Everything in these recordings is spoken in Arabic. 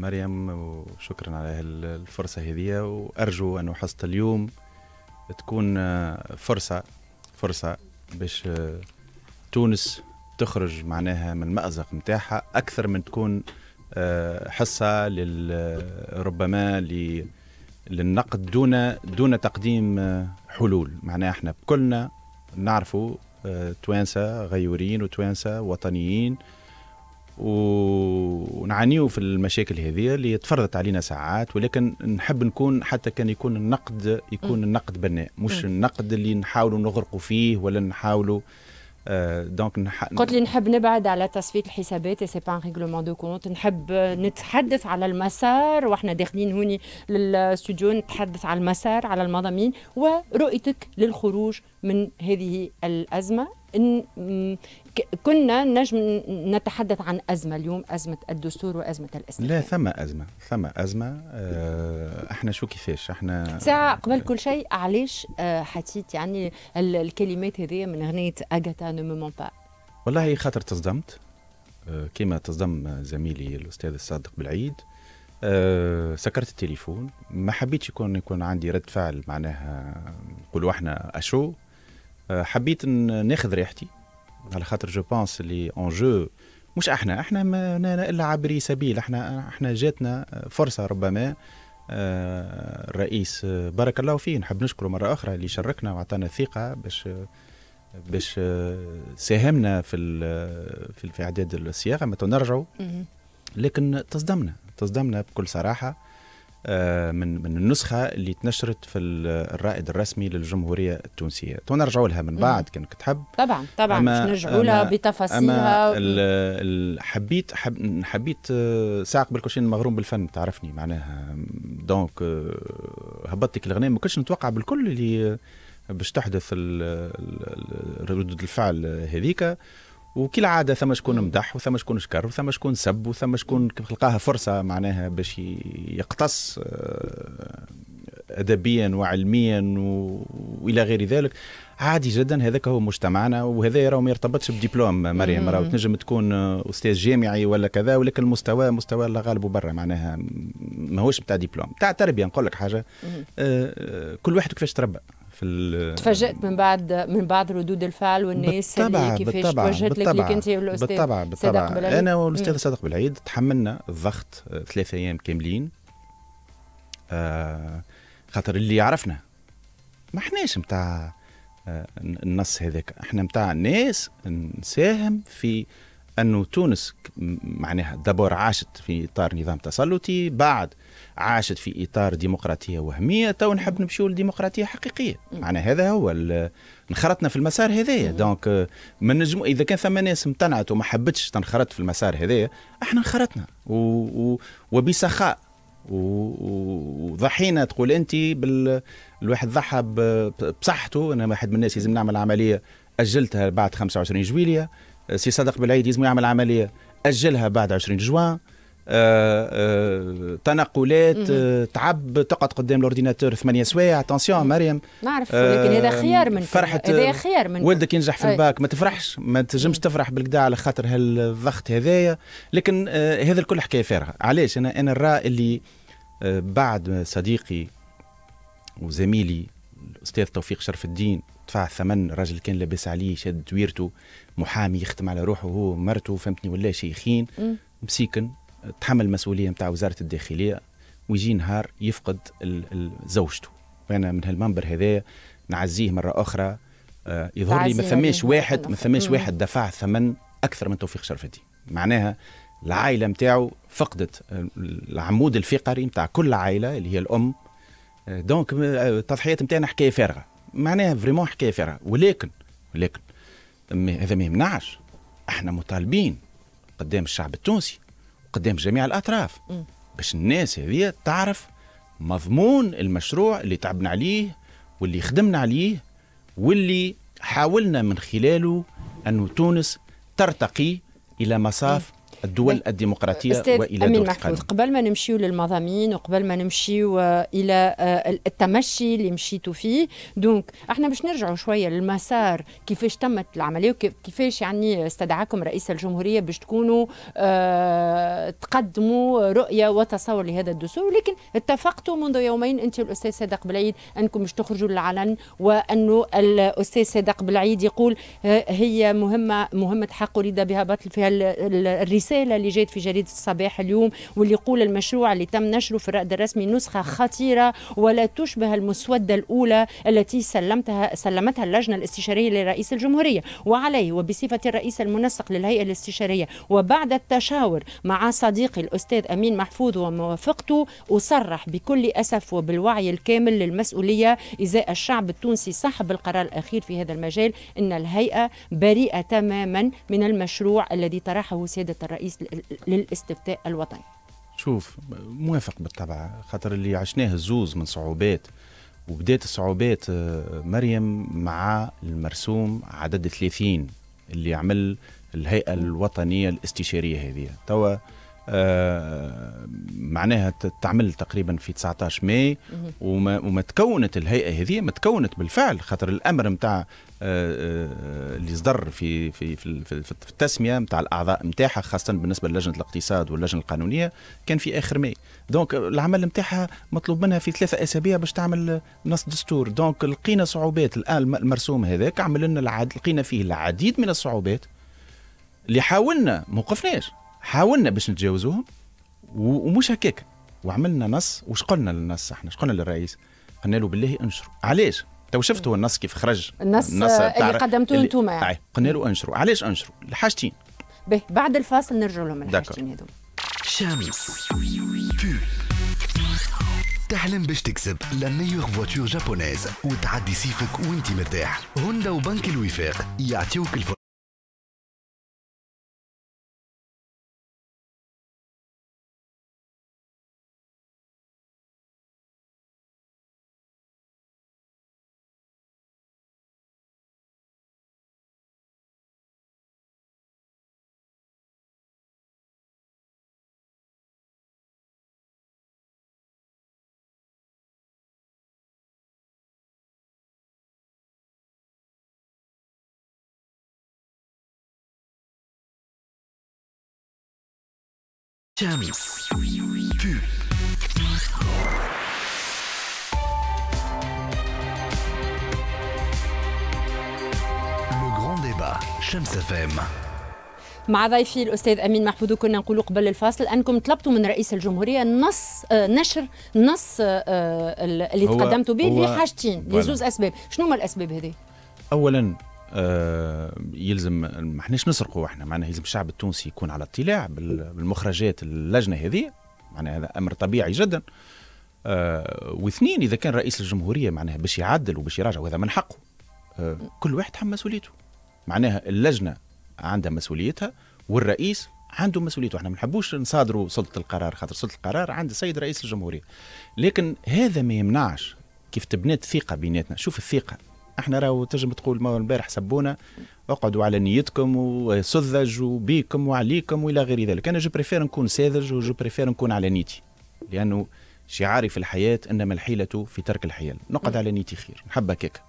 مريم وشكرا على الفرصة هذه وأرجو أن حصة اليوم تكون آه، فرصة فرصة باش آه، تونس تخرج معناها من مأزق متاحة أكثر من تكون آه، حصة ربما للنقد دون دون تقديم حلول معناها احنا كلنا نعرفوا توانسة غيورين وتوانسة وطنيين ونعانيو في المشاكل هذه اللي تفرضت علينا ساعات ولكن نحب نكون حتى كان يكون النقد يكون النقد بناء مش النقد اللي نحاولوا نغرقوا فيه ولا نحاولوا دونك آه، قلت لي نحب نبعد على تصفيه الحسابات سي با ريغلومون دو كونت نحب نتحدث على المسار واحنا داخلين هوني للاستوديو نتحدث على المسار على المضامين ورؤيتك للخروج من هذه الازمه كنا نجم نتحدث عن أزمة اليوم أزمة الدستور وأزمة الاستقلال لا ثم أزمة ثم أزمة آه، احنا شو كيفاش احنا ساعة قبل كل شيء علاش اه حسيت يعني الكلمات هذه من أغنية أغاتا نو با والله خاطر تصدمت آه، كما تصدم زميلي الأستاذ الصادق بالعيد آه، سكرت التليفون ما حبيتش يكون يكون عندي رد فعل معناها نقولوا احنا اشو آه، حبيت ناخذ راحتي على خاطر جو بونس اللي اون جو مش احنا احنا ما الا عابري سبيل احنا احنا جاتنا آه، فرصه ربما آه، الرئيس بارك الله فيه نحب نشكره مره اخرى اللي شركنا واعطانا ثقه باش باش ساهمنا في في اعداد الصياغه ما نرجعوا لكن تصدمنا تصدمنا بكل صراحه آه، من من النسخه اللي تنشرت في الرائد الرسمي للجمهوريه التونسيه تو نرجعوا لها من بعد كان تحب طبعا طبعا باش نرجعوا لها بتفاصيلها أما حبيت حب حبيت آه، ساق بالكوشين مغروم بالفن تعرفني معناها دونك آه، هبطتك الغناء ما كنتش نتوقع بالكل اللي باش تحدث ردود الفعل هذيك وكالعاده ثم شكون مدح وثم شكون شكر وثم شكون سب وثم شكون لقاها فرصه معناها باش يقتص آه، ادبيا وعلميا والى غير ذلك عادي جدا هذاك هو مجتمعنا وهذا راه ما يرتبطش بدبلوم مريم راه تنجم تكون استاذ جامعي ولا كذا ولكن المستوى مستوى الله غالبه برا معناها ماهوش بتاع دبلوم تاع تربيه نقول لك حاجه آه كل واحد كيفاش تربى في تفاجأت من بعد من بعد ردود الفعل والناس بالطبع اللي كيفاش توجهت لك انت والاستاذ بالطبع بالطبع انا والاستاذ صادق بالعيد تحملنا الضغط آه، ثلاثة ايام كاملين آه خاطر اللي عرفنا ما احناش نتاع آه النص هذاك احنا نتاع الناس نساهم في انه تونس معناها دابور عاشت في اطار نظام تسلطي بعد عاشت في اطار ديمقراطيه وهميه تو نحب نمشيو لديمقراطيه حقيقيه معنا هذا هو انخرطنا في المسار هذايا دونك ما نجم اذا كان ثم ناس امتنعت وما حبتش تنخرط في المسار هذايا احنا انخرطنا و... و... وبسخاء وضحينا تقول انت بال... الواحد ضحى بصحته انا واحد من الناس لازم نعمل عمليه اجلتها بعد 25 جويليه سي صدق بالعيد لازم يعمل عمليه اجلها بعد 20 جوان آآ آه، آه، تنقلات آه، تعب تقعد قدام الاورديناتور ثمانية سوايع اتونسيون مريم نعرف لكن هذا خيار من فرحة هذا خيار من والدك ينجح في الباك ما تفرحش ما تنجمش تفرح بالكدا على خاطر هالضغط هذايا لكن هذا الكل حكايه فارغه علاش انا انا نرى اللي بعد صديقي وزميلي الاستاذ توفيق شرف الدين دفع ثمن راجل كان لاباس عليه شاد دويرته محامي يخدم على روحه هو ومرته فهمتني ولا شيخين مسيكن تحمل المسؤوليه نتاع وزاره الداخليه ويجي نهار يفقد زوجته وانا من هالمنبر هذا نعزيه مره اخرى آه، يظهر لي ما ثماش واحد ما ثماش واحد دفع ثمن اكثر من توفيق شرف الدين معناها العائله نتاعو فقدت العمود الفقري نتاع كل عائله اللي هي الام آه، دونك آه، التضحيات نتاعنا حكايه فارغه معناها فريمون حكايه فارغه ولكن ولكن هذا ما يمنعش احنا مطالبين قدام الشعب التونسي قدام جميع الاطراف باش الناس هذه تعرف مضمون المشروع اللي تعبنا عليه واللي خدمنا عليه واللي حاولنا من خلاله أن تونس ترتقي إلى مصاف الدول الديمقراطيه والى أمين محفوظ قبل ما نمشيو للمضامين وقبل ما نمشيو الى آه، التمشي اللي مشيتوا فيه دونك احنا باش نرجعوا شويه للمسار كيفاش تمت العمليه وكيفاش يعني استدعاكم رئيس الجمهوريه باش تكونوا اه تقدموا رؤيه وتصور لهذا الدستور ولكن اتفقتوا منذ يومين انت والاستاذ صادق بالعيد انكم باش تخرجوا للعلن وانه الاستاذ صادق بالعيد يقول آه، هي مهمه مهمه حق اريد بها بطل فيها الرساله الرساله اللي جات في جريده الصباح اليوم واللي يقول المشروع اللي تم نشره في الرد الرسمي نسخه خطيره ولا تشبه المسوده الاولى التي سلمتها سلمتها اللجنه الاستشاريه لرئيس الجمهوريه وعليه وبصفه الرئيس المنسق للهيئه الاستشاريه وبعد التشاور مع صديقي الاستاذ امين محفوظ وموافقته اصرح بكل اسف وبالوعي الكامل للمسؤوليه ازاء الشعب التونسي صاحب القرار الاخير في هذا المجال ان الهيئه بريئه تماما من المشروع الذي طرحه سياده الرئيس الرئيس للاستفتاء الوطني شوف موافق بالطبع خاطر اللي عشناه الزوز من صعوبات وبدات الصعوبات آه، مريم مع المرسوم عدد 30 اللي عمل الهيئه الوطنيه الاستشاريه هذه توا آه، معناها تعمل تقريبا في 19 ماي وما, وما تكونت الهيئه هذه ما تكونت بالفعل خاطر الامر نتاع آه، آه، اللي صدر في في في, في التسميه نتاع الاعضاء نتاعها خاصه بالنسبه للجنه الاقتصاد واللجنه القانونيه كان في اخر ماي دونك العمل نتاعها مطلوب منها في ثلاثه اسابيع باش تعمل نص دستور دونك لقينا صعوبات الان المرسوم هذاك عمل لنا لقينا فيه العديد من الصعوبات اللي حاولنا ما وقفناش حاولنا باش نتجاوزوهم ومش هكاك وعملنا نص وش قلنا للنص احنا قلنا للرئيس قلنا له بالله انشروا علاش تو شفتوا النص كيف خرج النص, النص اللي قدمتوه انتم يعني قلنا له انشروا علاش انشروا الحاجتين به بعد الفاصل نرجع لهم الحاجتين هذول شمس تحلم باش تكسب لا ميور فواتور جابونيز وتعدي سيفك وانت مرتاح هوندا وبنك الوفاق يعطيوك الفرصة الخامس ديبا شمس ام مع ضيفي الاستاذ امين محفوظ كنا نقول قبل الفاصل انكم طلبتوا من رئيس الجمهوريه نص آه، نشر نص آه، آه، اللي تقدمتوا به لحاجتين لزوز اسباب شنو هما الاسباب هذه اولا آه، يلزم ما احناش نسرقوا احنا معناها يلزم الشعب التونسي يكون على اطلاع بالمخرجات اللجنه هذه معناها هذا امر طبيعي جدا آه، واثنين اذا كان رئيس الجمهوريه معناها باش يعدل وباش يراجع وهذا من حقه آه، كل واحد حمل مسؤوليته معناها اللجنه عندها مسؤوليتها والرئيس عنده مسؤوليته احنا ما نحبوش نصادروا سلطه القرار خاطر سلطه القرار عند السيد رئيس الجمهوريه لكن هذا ما يمنعش كيف تبنيت ثقه بيناتنا شوف الثقه احنا راهو تنجم تقول ما البارح سبونا اقعدوا على نيتكم وسذج وبيكم وعليكم والى غير ذلك انا جو بريفير نكون ساذج وجو بريفير نكون على نيتي لانه شعاري في الحياه انما الحيله في ترك الحيل نقعد على نيتي خير نحب هكاك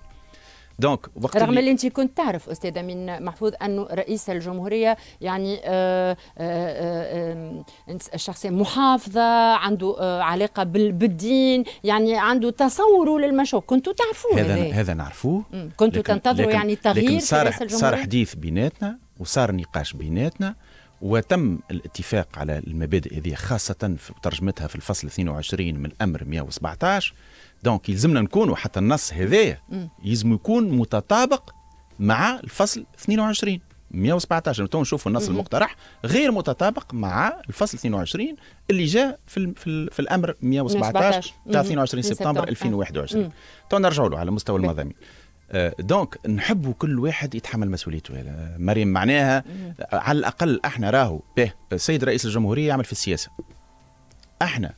دونك وقت رغم اللي انت كنت تعرف استاذ امين محفوظ انه رئيس الجمهوريه يعني آآ آه، الشخصيه آه، آه، محافظه عنده علاقه بالدين يعني عنده تصور للمشروع كنتوا تعرفوه هذا ليه. هذا نعرفوه كنتوا تنتظروا يعني تغيير لكن صار صار حديث بيناتنا وصار نقاش بيناتنا وتم الاتفاق على المبادئ هذه خاصة في ترجمتها في الفصل 22 من الأمر 117 دونك يلزمنا نكونوا حتى النص هذايا يلزم يكون متطابق مع الفصل 22 117 تو نشوفوا النص المقترح غير متطابق مع الفصل 22 اللي جاء في في, في الامر 117 تاع 22 سبتمبر 2021 تو نرجعوا له على مستوى المضامين آه، دونك نحبوا كل واحد يتحمل مسؤوليته آه، مريم معناها آه، على الاقل احنا راهو به السيد رئيس الجمهوريه يعمل في السياسه احنا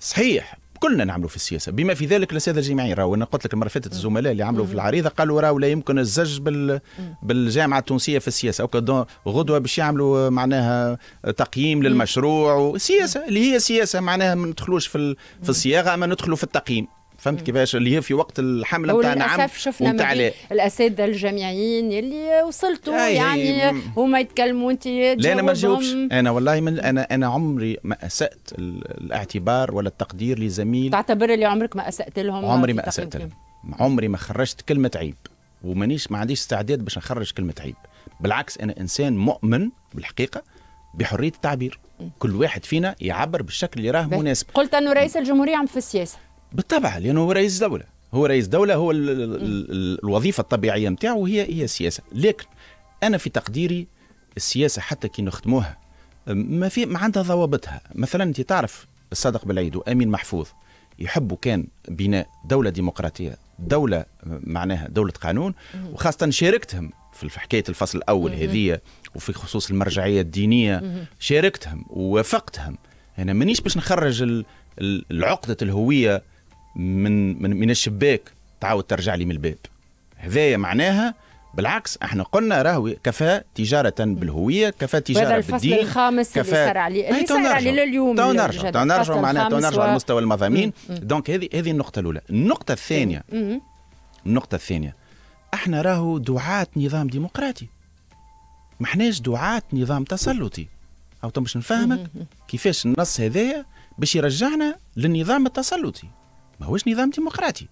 صحيح كلنا نعملوا في السياسه بما في ذلك الساده الجامعيين راهو انا قلت لك المره فاتت الزملاء اللي عملوا في العريضه قالوا راهو لا يمكن الزج بال بالجامعه التونسيه في السياسه او غدوه باش يعملوا آه، معناها آه، تقييم للمشروع وسياسه اللي هي سياسه معناها ما ندخلوش في في الصياغه اما ندخلوا في التقييم فهمت كيفاش اللي هي في وقت الحمله نتاع نعم شفنا ومتاع الاساتذه الجامعيين اللي وصلتوا أي يعني هما يتكلموا انت لا انا ما جاوبش انا والله من انا انا عمري ما اسات الاعتبار ولا التقدير لزميل تعتبر اللي عمرك ما اسات لهم عمري ما اسات لهم عمري ما خرجت كلمه عيب ومانيش ما عنديش استعداد باش نخرج كلمه عيب بالعكس انا انسان مؤمن بالحقيقه بحريه التعبير كل واحد فينا يعبر بالشكل اللي راه مناسب قلت انه رئيس الجمهوريه عم في السياسه بالطبع لانه هو رئيس دوله هو رئيس دوله هو الـ الـ الوظيفه الطبيعيه نتاعو هي هي السياسه لكن انا في تقديري السياسه حتى كي نخدموها ما في ما عندها ضوابطها مثلا انت تعرف الصادق بالعيد وامين محفوظ يحبوا كان بناء دوله ديمقراطيه دوله معناها دوله قانون وخاصه شاركتهم في حكايه الفصل الاول هذه وفي خصوص المرجعيه الدينيه شاركتهم ووافقتهم انا مانيش باش نخرج العقده الهويه من من, من الشباك تعاود ترجع لي من الباب هذايا معناها بالعكس احنا قلنا راهو كفى تجارة بالهوية كفى تجارة هذا الفصل بالدين الخامس كفى... اللي صار عليه اللي إيه، صار عليه لليوم تو نرجع تو نرجع معناها تو نرجع لمستوى المضامين دونك هذه هذه النقطة الأولى النقطة الثانية النقطة الثانية احنا راهو دعاة نظام ديمقراطي ما احناش دعاة نظام تسلطي او باش نفهمك كيفاش النص هذايا باش يرجعنا للنظام التسلطي ماهوش نظام ديمقراطي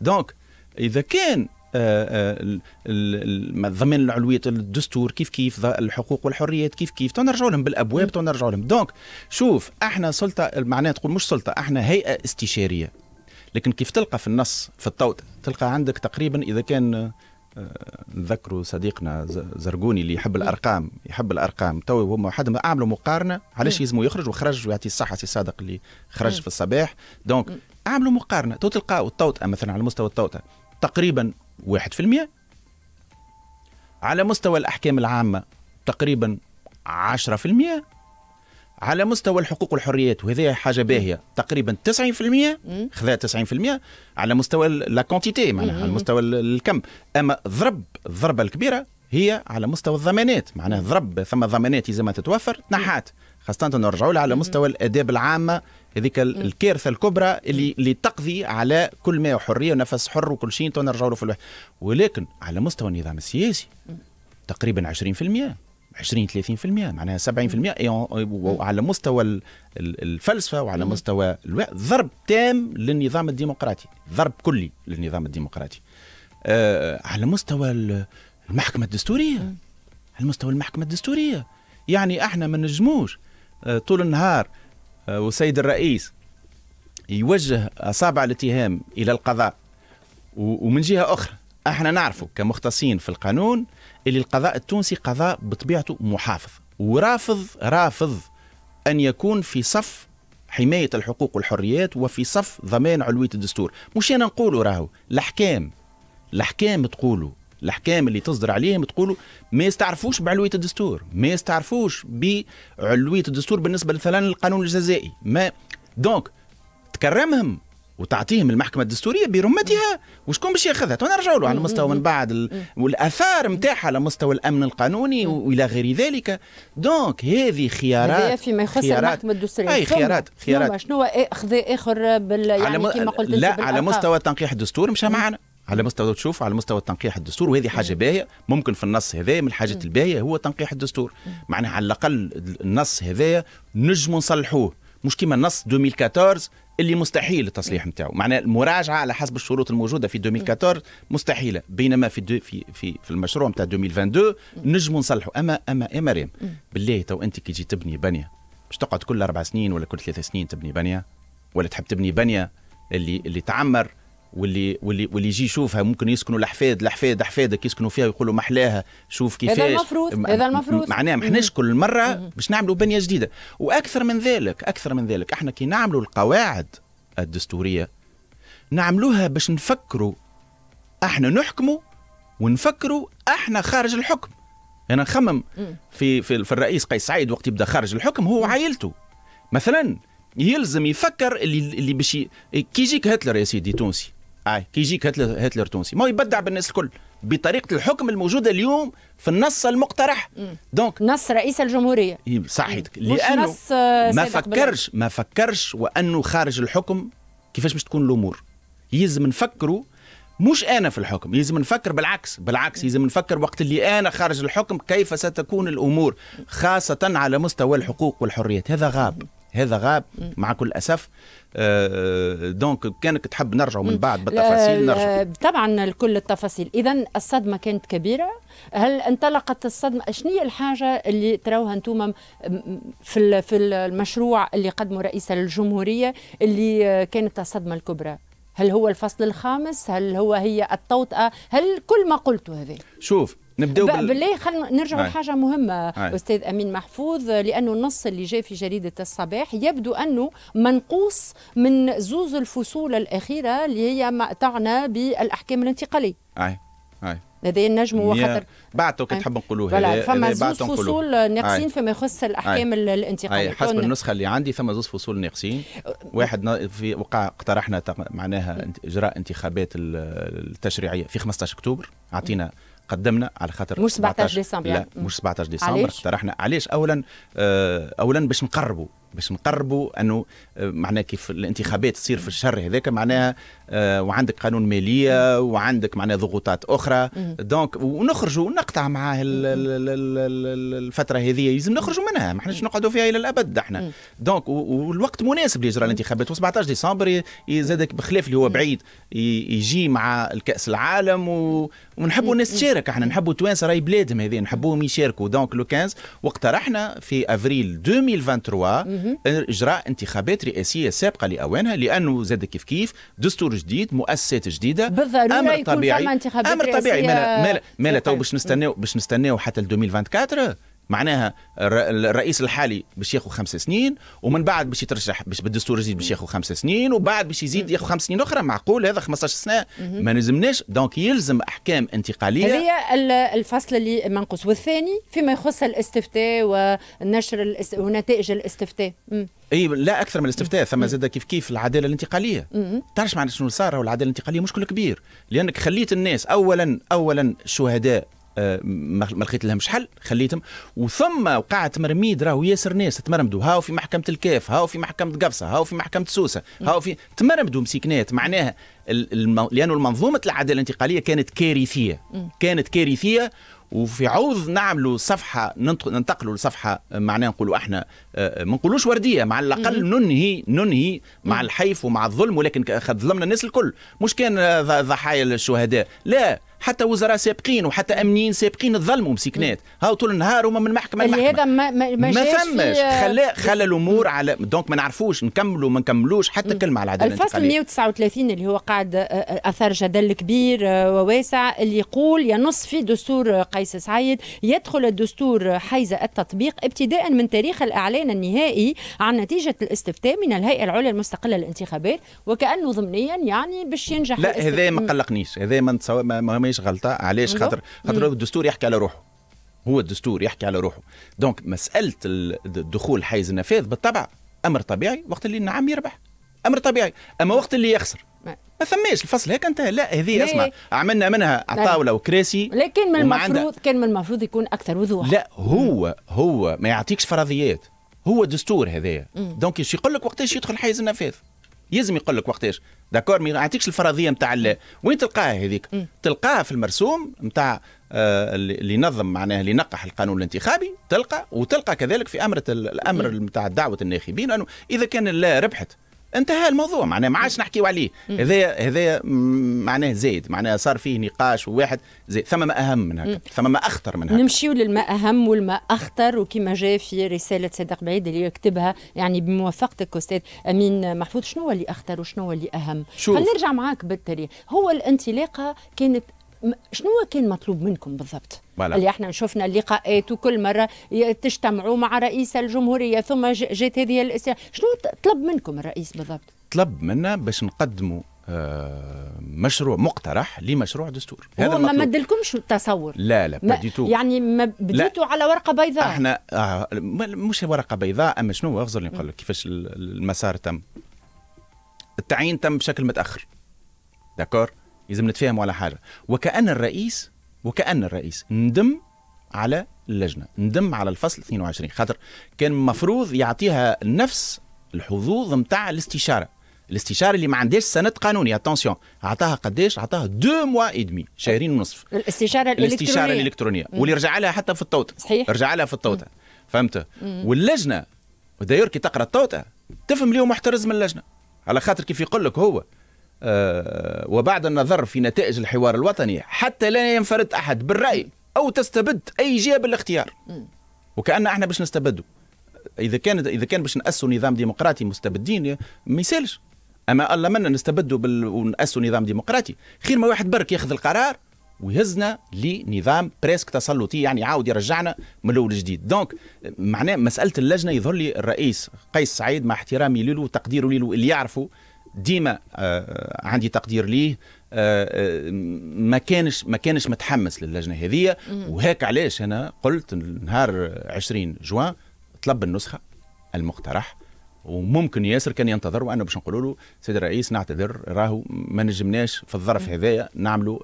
دونك اذا كان آه، آه، الضمان العلوية الدستور كيف كيف الحقوق والحريات كيف كيف تنرجعوا لهم بالابواب تنرجعوا لهم دونك شوف احنا سلطه معناها تقول مش سلطه احنا هيئه استشاريه لكن كيف تلقى في النص في التوت تلقى عندك تقريبا اذا كان آه، نذكروا صديقنا زرقوني اللي يحب الارقام يحب الارقام تو هما حد عملوا مقارنه علاش يلزموا يخرج وخرج ويعطي الصحه سي صادق اللي خرج في الصباح دونك اعملوا مقارنه تو تلقاو التوطئه مثلا على مستوى التوطئه تقريبا 1% على مستوى الاحكام العامه تقريبا 10% على مستوى الحقوق والحريات وهذه حاجه باهيه تقريبا 90% خذا 90% على مستوى لا كونتيتي معناها على مستوى الكم اما ضرب الضربه الكبيره هي على مستوى الضمانات معناها ضرب ثم ضمانات لازم تتوفر تنحات خاصه نرجعوا على مستوى الاداب العامه هذيك الكارثه الكبرى اللي اللي تقضي على كل ما حريه ونفس حر وكل شيء تو له في الواحد ولكن على مستوى النظام السياسي تقريبا 20% 20 30% معناها 70% إيه، وعلى مستوى الفلسفه وعلى مستوى ضرب تام للنظام الديمقراطي ضرب كلي للنظام الديمقراطي آه على مستوى المحكمه الدستوريه على مستوى المحكمه الدستوريه يعني احنا ما نجموش آه طول النهار آه، وسيد الرئيس يوجه أصابع الاتهام إلى القضاء ومن جهة أخرى احنا نعرفه كمختصين في القانون اللي القضاء التونسي قضاء بطبيعته محافظ ورافض رافض أن يكون في صف حماية الحقوق والحريات وفي صف ضمان علوية الدستور مش أنا نقوله راهو الأحكام الأحكام تقولوا الاحكام اللي تصدر عليهم تقولوا ما يستعرفوش بعلويه الدستور ما يستعرفوش بعلويه الدستور بالنسبه مثلا للقانون الجزائي ما دونك تكرمهم وتعطيهم المحكمه الدستوريه برمتها وشكون باش ياخذها تو نرجعوا له على مستوى من بعد ال... والاثار نتاعها على مستوى الامن القانوني والى غير ذلك دونك هذه خيارات فيما يخص المحكمه الدستوريه اي خيارات خيارات شنو هو اخذ اخر بال يعني م... كما قلت لا على مستوى تنقيح الدستور مشى معنا على مستوى تشوف على مستوى تنقيح الدستور وهذه حاجه باهيه ممكن في النص هذايا من الحاجات الباهيه هو تنقيح الدستور معناها على الاقل النص هذايا نجموا نصلحوه مش كيما النص 2014 اللي مستحيل التصليح نتاعو معناها المراجعه على حسب الشروط الموجوده في 2014 مستحيله بينما في دو في في, في المشروع نتاع 2022 نجموا نصلحوا اما اما اما ريم بالله تو انت كي تجي تبني بنيه باش تقعد كل اربع سنين ولا كل ثلاث سنين تبني بنيه ولا تحب تبني بنيه اللي اللي تعمر واللي واللي واللي يجي يشوفها ممكن يسكنوا الاحفاد الاحفاد احفادك يسكنوا فيها ويقولوا محلاها شوف كيفاش هذا المفروض هذا المفروض معناه ما احناش كل مره باش نعملوا بنيه جديده واكثر من ذلك اكثر من ذلك احنا كي نعملوا القواعد الدستوريه نعملوها باش نفكروا احنا نحكموا ونفكروا احنا خارج الحكم انا نخمم في في, في الرئيس قيس سعيد وقت يبدا خارج الحكم هو وعائلته مثلا يلزم يفكر اللي اللي باش كي يجيك هتلر يا سيدي تونسي اي كي يجيك هتلر, هتلر تونسي ما يبدع بالناس الكل بطريقه الحكم الموجوده اليوم في النص المقترح دونك نص رئيس الجمهوريه إيه، صحيتك لانه نص آه، ما فكرش ما فكرش وانه خارج الحكم كيفاش باش تكون الامور يلزم نفكروا مش انا في الحكم يلزم نفكر بالعكس بالعكس يلزم نفكر وقت اللي انا خارج الحكم كيف ستكون الامور خاصه على مستوى الحقوق والحريات هذا غاب هذا غاب مع كل اسف دونك آه، كانك تحب نرجع من بعد بالتفاصيل نرجع طبعا كل التفاصيل اذا الصدمه كانت كبيره هل انطلقت الصدمه شنو الحاجه اللي تراوها انتم في في المشروع اللي قدمه رئيس الجمهوريه اللي كانت الصدمه الكبرى هل هو الفصل الخامس هل هو هي التوطئه هل كل ما قلته هذا شوف نبداو بال... بالله خلينا هاي. لحاجه مهمه هاي. استاذ امين محفوظ لانه النص اللي جاء في جريده الصباح يبدو انه منقوص من زوز الفصول الاخيره اللي هي ما تعنى بالاحكام الانتقاليه هذا النجم هو خاطر بعته كي تحب نقولوها فما زوز فصول ناقصين فيما يخص الاحكام الانتقاليه حسب النسخه اللي عندي فما زوز فصول ناقصين أه، واحد في وقع اقترحنا معناها اجراء انتخابات التشريعيه في 15 اكتوبر اعطينا قدمنا على خاطر مش 17 ديسمبر لا مش 17 ديسمبر اقترحنا علاش اولا أه، اولا باش نقربوا باش نقربوا انه آه، معناها كيف الانتخابات تصير في الشهر هذاك معناها آه، وعندك قانون ماليه وعندك معناها ضغوطات اخرى دونك ونخرجوا ونقطع مع الفتره هذه لازم نخرجوا منها ما احناش نقعدوا فيها الى الابد احنا دونك والوقت مناسب لاجراء الانتخابات و17 ديسمبر زادك بخلاف اللي هو بعيد يجي مع الكاس العالم و... ونحبوا الناس تشارك احنا نحبوا توانسه راهي بلادهم هذه نحبوهم يشاركوا دونك لو 15 واقترحنا في افريل 2023 اجراء انتخابات رئاسيه سابقه لاوانها لانه زاد كيف كيف دستور جديد مؤسسات جديده بالضروره امر طبيعي امر طبيعي ما لا ما لا تو باش نستناو باش نستناو حتى 2024 معناها الرئيس الحالي باش ياخذ خمس سنين ومن بعد باش يترشح باش بالدستور الجديد باش ياخذ خمس سنين وبعد باش يزيد ياخذ خمس سنين اخرى معقول هذا 15 سنه ما نلزمناش دونك يلزم احكام انتقاليه هذه الفصل اللي منقص والثاني فيما يخص الاستفتاء ونشر الاست... ونتائج الاستفتاء اي لا اكثر من الاستفتاء ثم زاد كيف كيف العداله الانتقاليه تعرفش معنى شنو صار العداله الانتقاليه مشكل كبير لانك خليت الناس اولا اولا شهداء ما لقيت لهمش حل خليتهم وثم وقعت مرميد راهو ياسر ناس تمرمدوا هاو في محكمه الكاف هاو في محكمه قفصه هاو في محكمه سوسه هاو في تمرمدوا مسكنات معناها لانه المنظومه العداله الانتقاليه كانت كارثيه كانت كارثيه وفي عوض نعملوا صفحه ننتقلوا لصفحه معناها نقولوا احنا آه، آه، ما نقولوش ورديه مع الاقل ننهي ننهي مع الحيف ومع الظلم ولكن ظلمنا الناس الكل مش كان ضحايا الشهداء لا حتى وزراء سابقين وحتى امنيين سابقين تظلموا مسكنات هاو طول النهار هما من محكمه لمحكمه هذا ما ما, ما, ما فماش خلى خلى الامور على دونك ما نعرفوش نكملوا ما نكملوش حتى كلمه على العداله الفصل 139 اللي هو قاعد آه، آه، اثار جدل كبير آه، وواسع اللي يقول ينص في دستور قيس سعيد يدخل الدستور حيز التطبيق ابتداء من تاريخ الاعلان النهائي عن نتيجه الاستفتاء من الهيئه العليا المستقله للانتخابات وكانه ضمنيا يعني باش ينجح لا هذا ما قلقنيش هذا ما, ما ماهيش غلطه علاش خاطر خاطر الدستور يحكي على روحه هو الدستور يحكي على روحه دونك مساله الدخول حيز النفاذ بالطبع امر طبيعي وقت اللي النعم يربح امر طبيعي اما وقت اللي يخسر ما ثماش الفصل هيك انتهى لا هذه اسمع عملنا منها على طاوله وكراسي لكن من المفروض كان من المفروض يكون اكثر وضوح لا هو هو ما يعطيكش فرضيات هو دستور هذايا دونك يقول لك وقتاش يدخل حيز النفاذ يلزم يقول لك وقتاش داكور ما يعطيكش الفرضيه نتاع وين تلقاها هذيك تلقاها في المرسوم نتاع آه، اللي نظم معناها اللي نقح القانون الانتخابي تلقى وتلقى كذلك في امر الامر نتاع دعوه الناخبين انه اذا كان لا ربحت انتهى الموضوع معناه ما عادش نحكيو عليه هذا هذا معناه زايد معناه صار فيه نقاش وواحد زايد ثم ما اهم من هكا ثم ما اخطر من هكا نمشيو للما اهم والما اخطر وكما جاء في رساله صدق بعيد اللي كتبها يعني بموافقتك استاذ امين محفوظ شنو اللي اخطر وشنو اللي اهم خلينا نرجع معاك بالتاريخ هو الانطلاقه كانت شنو كان مطلوب منكم بالضبط بلا. اللي احنا شفنا اللقاءات وكل مره تجتمعوا مع رئيس الجمهوريه ثم جات هذه الاسئله شنو طلب منكم الرئيس بالضبط طلب منا باش نقدموا آه، مشروع مقترح لمشروع دستور هذا هو ما مدلكمش التصور لا لا بديتو يعني ما بديتو على ورقه بيضاء احنا آه مش ورقه بيضاء اما شنو اغزر نقول لك كيفاش المسار تم التعيين تم بشكل متاخر داكور لازم نتفاهموا على حاجه وكان الرئيس وكأن الرئيس ندم على اللجنة ندم على الفصل 22 خاطر كان مفروض يعطيها نفس الحظوظ متاع الاستشارة الاستشاره اللي ما عندهاش سند قانوني اتونسيون عطاها قداش عطاها دو موا ادمي شهرين ونصف الاستشاره الالكترونيه الاستشاره الالكترونيه مم. واللي رجع لها حتى في التوته صحيح رجع لها في التوته فهمت واللجنه ودايور كي تقرا التوته تفهم اليوم محترز من اللجنه على خاطر كيف يقول لك هو آه، وبعد النظر في نتائج الحوار الوطني حتى لا ينفرد أحد بالرأي أو تستبد أي جهة بالاختيار وكأن احنا باش نستبدوا إذا كان إذا كان باش ناسوا نظام ديمقراطي مستبدين ما يسالش أما الله منا نستبدوا بال... وناسوا نظام ديمقراطي خير ما واحد برك ياخذ القرار ويهزنا لنظام بريسك تسلطي يعني عاود يرجعنا من الاول جديد دونك معناه مساله اللجنه يظهر لي الرئيس قيس سعيد مع احترامي له وتقديره له اللي يعرفه ديما آه، آه، عندي تقدير ليه آه، ما كانش ما كانش متحمس للجنه هذه وهيك علاش انا قلت نهار 20 جوان طلب النسخه المقترح وممكن ياسر كان ينتظر وانا باش نقول له سيد الرئيس نعتذر راهو ما نجمناش في الظرف هذايا نعملوا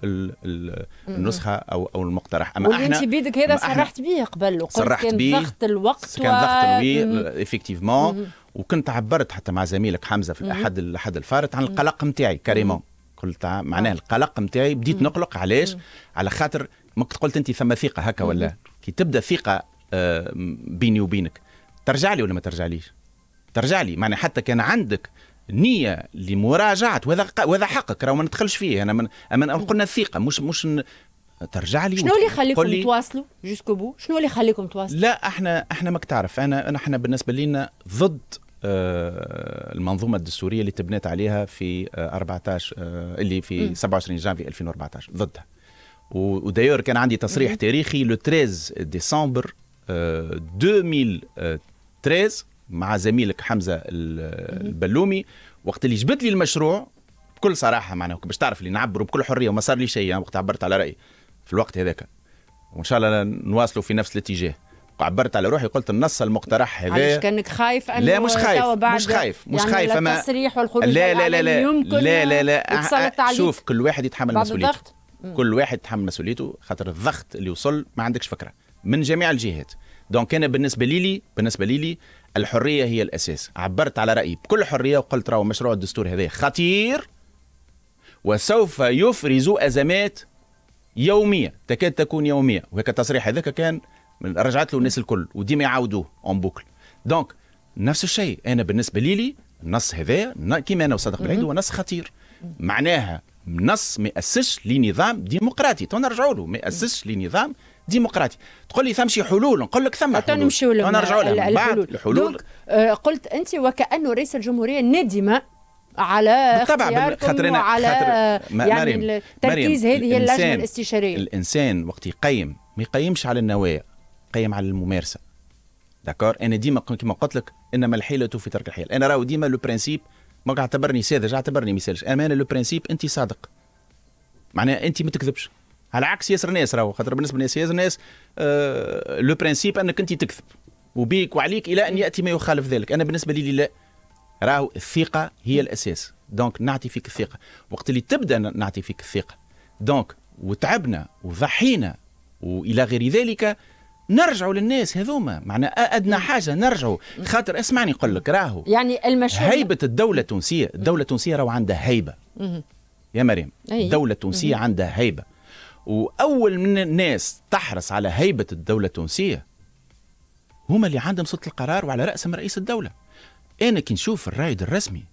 النسخه او او المقترح اما احنا انت بيدك هذا صرحت به قبل وقلت كان ضغط الوقت كان ضغط و... افكتيفمون وكنت عبرت حتى مع زميلك حمزه في احد احد الفارط عن القلق نتاعي كريمون قلت معناه آه. القلق نتاعي بديت نقلق علاش على خاطر قلت انت ثم ثقه هكا ولا كي تبدا ثقه آه، بيني وبينك ترجع لي ولا ما ترجعليش ترجع لي معنى حتى كان عندك نية لمراجعة وهذا وهذا حقك راه ما ندخلش فيه أنا من أما قلنا الثقة مش مش ترجع لي شنو اللي يخليكم لي... تواصلوا جوسكو بو شنو اللي يخليكم تواصلوا لا احنا احنا ماك تعرف انا احنا بالنسبه لنا ضد آه المنظومه الدستوريه اللي تبنت عليها في آه 14 آه اللي في م. 27 جانفي 2014 ضدها ودايور كان عندي تصريح م. تاريخي لو 13 ديسمبر 2013 آه، مع زميلك حمزه البلومي وقت اللي جبت لي المشروع بكل صراحه معناها باش تعرف اللي نعبر بكل حريه وما صار لي شيء يعني وقت عبرت على رايي في الوقت هذاك وان شاء الله نواصلوا في نفس الاتجاه عبرت على روحي قلت النص المقترح هذا علاش كانك خايف انه لا مش خايف مش خايف مش يعني خايف اما التصريح والخروج لا لا لا لا يمكن لا لا لا شوف كل واحد يتحمل مسؤوليته كل واحد يتحمل مسؤوليته خاطر الضغط اللي وصل ما عندكش فكره من جميع الجهات دونك انا بالنسبه لي لي بالنسبه لي لي الحريه هي الاساس عبرت على رايي بكل حريه وقلت راهو مشروع الدستور هذا خطير وسوف يفرز ازمات يوميه تكاد تكون يوميه وهيك التصريح هذاك كان رجعت له الناس الكل وديما يعاودوه اون بوكل دونك نفس الشيء انا بالنسبه لي لي النص هذا كيما انا وصدق بالعيد هو نص خطير معناها نص ما ياسسش لنظام ديمقراطي تو نرجعوا له ما ياسسش لنظام ديمقراطي تقول لي ثم شي حلول نقول لك ثم حلول نمشيو نرجعوا لهم بعد الحلول آه، قلت انت وكانه رئيس الجمهوريه ندم على بالطبع خاطرنا على آه، يعني التركيز هذه اللجنه الاستشاريه الانسان وقت يقيم ما يقيمش على النوايا يقيم على الممارسه داكور انا ديما كما قلت لك انما الحيله في ترك الحيل انا راهو ديما لو برانسيب ما اعتبرني ساذج اعتبرني ما انا لو برانسيب انت صادق معناها انت ما تكذبش على عكس ياسر ناس راهو خاطر بالنسبه لناس ياسر ناس لو آه، برانسيب انك انت تكذب وبيك وعليك الى ان ياتي ما يخالف ذلك انا بالنسبه لي لا راهو الثقه هي الاساس دونك نعطي فيك الثقه وقت اللي تبدا نعطي فيك الثقه دونك وتعبنا وضحينا والى غير ذلك نرجعوا للناس هذوما معنا ادنى حاجه نرجعوا خاطر اسمعني نقول لك راهو يعني المشروع هيبه الدوله التونسيه الدوله التونسيه راهو عندها هيبه يا مريم الدوله التونسيه عندها هيبه واول من الناس تحرص على هيبه الدوله التونسيه هما اللي عندهم صوت القرار وعلى راسهم رئيس الدوله انا كي نشوف الرايد الرسمي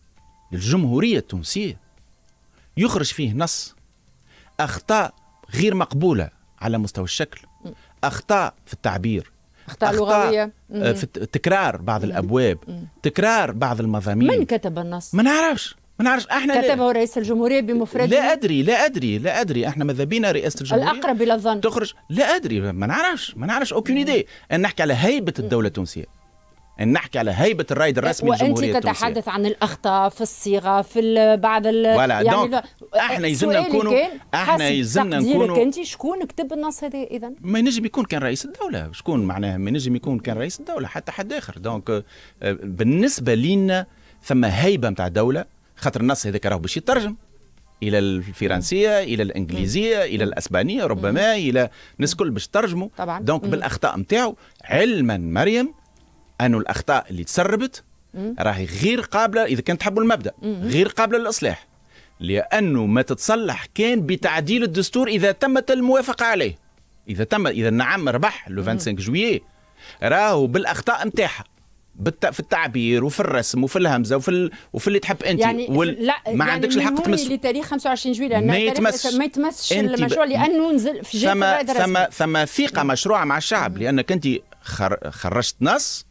للجمهوريه التونسيه يخرج فيه نص اخطاء غير مقبوله على مستوى الشكل اخطاء في التعبير اخطاء, أخطاء لغويه آه، في تكرار بعض الابواب تكرار بعض المضامين من كتب النص ما نعرفش ما نعرفش احنا كتبه رئيس الجمهوريه بمفرده لا ادري لا ادري لا ادري احنا ماذا بينا رئاسه الجمهوريه الاقرب الى الظن تخرج لا ادري ما نعرفش ما نعرفش اوبيون ايدي ان نحكي على هيبه الدوله التونسيه ان نحكي على هيبه الرايد الرسمي للجمهوريه وانت تتحدث التونسية. عن الاخطاء في الصيغه في بعض ال... يعني دونك احنا يلزمنا نكونوا احنا يلزمنا نكونوا انت شكون كتب النص هذا اذا ما ينجم يكون كان رئيس الدوله شكون معناها ما ينجم يكون كان رئيس الدوله حتى حد اخر دونك euh، بالنسبه لينا ثم هيبه نتاع الدوله خاطر النص هذاك راهو باش يترجم الى الفرنسيه الى الانجليزيه الى الاسبانيه ربما الى الناس الكل باش ترجموا طبعا دونك بالاخطاء نتاعو علما مريم انه الاخطاء اللي تسربت راهي غير قابله اذا كانت تحبوا المبدا غير قابله للاصلاح لانه ما تتصلح كان بتعديل الدستور اذا تمت الموافقه عليه اذا تم اذا نعم ربح لو 25 جويي راهو بالاخطاء نتاعها في التعبير وفي الرسم وفي الهمزه وفي ال... وفي اللي تحب انت يعني وال... لا ما يعني عندكش الحق تمس تاريخ 25 جويليه ما يتمسش ما يتمسش المشروع ب... لانه نزل في جهه ثم ثم ثم ثقه مشروعه مع الشعب لانك انت خر... خرجت نص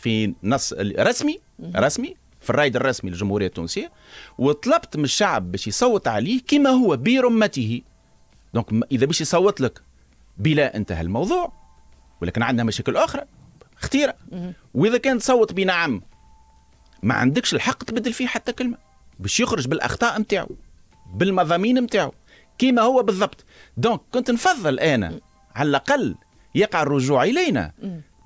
في نص رسمي رسمي في الرايد الرسمي للجمهوريه التونسيه وطلبت من الشعب باش يصوت عليه كما هو برمته دونك اذا باش يصوت لك بلا انتهى الموضوع ولكن عندنا مشاكل اخرى اختيار واذا كان تصوت بنعم ما عندكش الحق تبدل فيه حتى كلمه باش يخرج بالاخطاء نتاعو بالمضامين نتاعو كيما هو بالضبط دونك كنت نفضل انا على الاقل يقع الرجوع الينا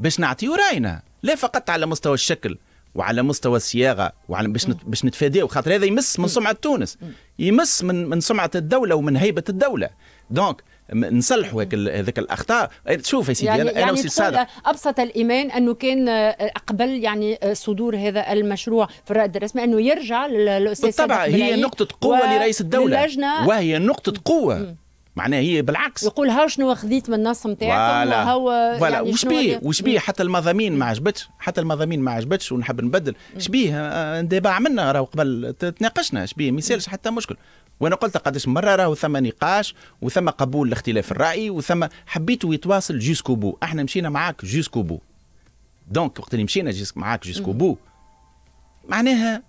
باش نعطيو راينا لا فقط على مستوى الشكل وعلى مستوى الصياغه وعلى باش باش نتفاداو خاطر هذا يمس من سمعه تونس يمس من من سمعه الدوله ومن هيبه الدوله دونك نصلحوا هذاك الاخطاء إيه، شوف يا سيدي يعني انا يعني صادق ابسط الايمان انه كان آه، قبل يعني آه، صدور هذا المشروع في الرائد الرسمي انه يرجع للاستاذ بالطبع هي نقطه قوه و... لرئيس الدوله وهي نقطه قوه م. معناها هي بالعكس يقول ها شنو خذيت من النص نتاعكم وهو فوالا يعني وش بيه حتى المضامين ما عجبتش حتى المضامين ما عجبتش ونحب نبدل شبيه آه، ندابع منا راهو قبل تناقشنا شبيه ما يسالش حتى مشكل وانا قلت قداش مره راهو ثم نقاش وثم قبول لاختلاف الراي وثم حبيتوا يتواصل جوسكو بو احنا مشينا معاك جوسكو بو دونك وقت اللي مشينا جيسك معاك جوسكو بو معناها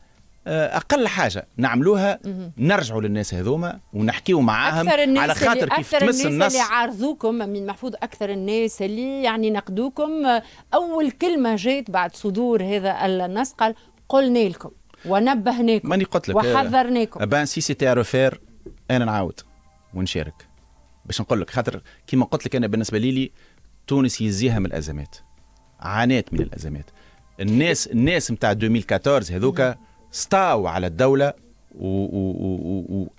آه، اقل حاجه نعملوها نرجعوا للناس هذوما ونحكيوا معاهم على خاطر كيف أكثر تمس الناس النص اللي عارضوكم من محفوظ اكثر الناس اللي يعني نقدوكم اول كلمه جات بعد صدور هذا النص قال قلنا لكم ونبهناكم ماني قلت لك وحذرناكم ابان سي سيتي افير انا نعاود ونشارك باش نقول لك خاطر كيما قلت لك انا بالنسبه لي, لي تونس يزيها من الازمات عانات من الازمات الناس الناس نتاع 2014 هذوك استاوا على الدوله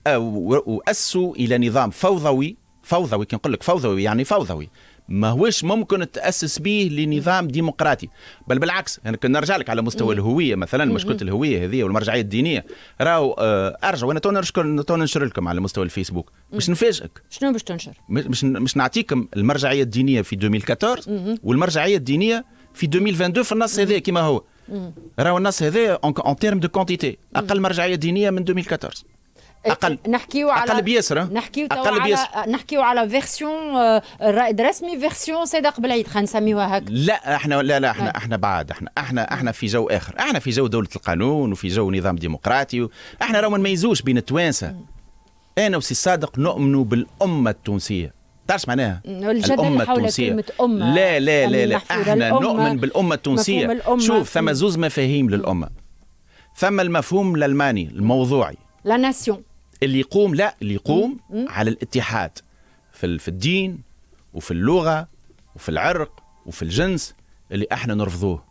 واسوا الى نظام فوضوي فوضوي كي نقول لك فوضوي يعني فوضوي ما هوش ممكن تأسس به لنظام ديمقراطي بل بالعكس انا يعني كنت نرجع لك على مستوى الهويه مثلا مشكله الهويه هذه والمرجعيه الدينيه راهو آه، ارجع وانا تو نشكر تو ننشر لكم على مستوى الفيسبوك باش نفاجئك شنو باش تنشر مش مش نعطيكم المرجعيه الدينيه في 2014 والمرجعيه الدينيه في 2022 في النص هذا كما هو راهو النص هذا اون تيرم دو كونتيتي اقل مرجعيه دينيه من 2014 اقل إيه، نحكيو على اقل بيسر نحكيو اقل نحكيو على فيرسيون الرائد آه، الرسمي فيرسيون صادق بالعيد خلينا نسميوها هكا لا احنا لا لا احنا احنا بعاد احنا احنا احنا في جو اخر احنا في جو دوله القانون وفي جو نظام ديمقراطي احنا راهو ما نميزوش بين التوانسه انا وسي صادق نؤمن بالامه التونسيه تعرف معناها الأمة التونسية أمة لا لا لا لا احنا نؤمن بالأمة التونسية الأمة شوف ثم زوز مفاهيم للأمة ثم المفهوم الألماني الموضوعي لا ناسيون اللي يقوم لا اللي يقوم على الاتحاد في في الدين وفي اللغه وفي العرق وفي الجنس اللي احنا نرفضوه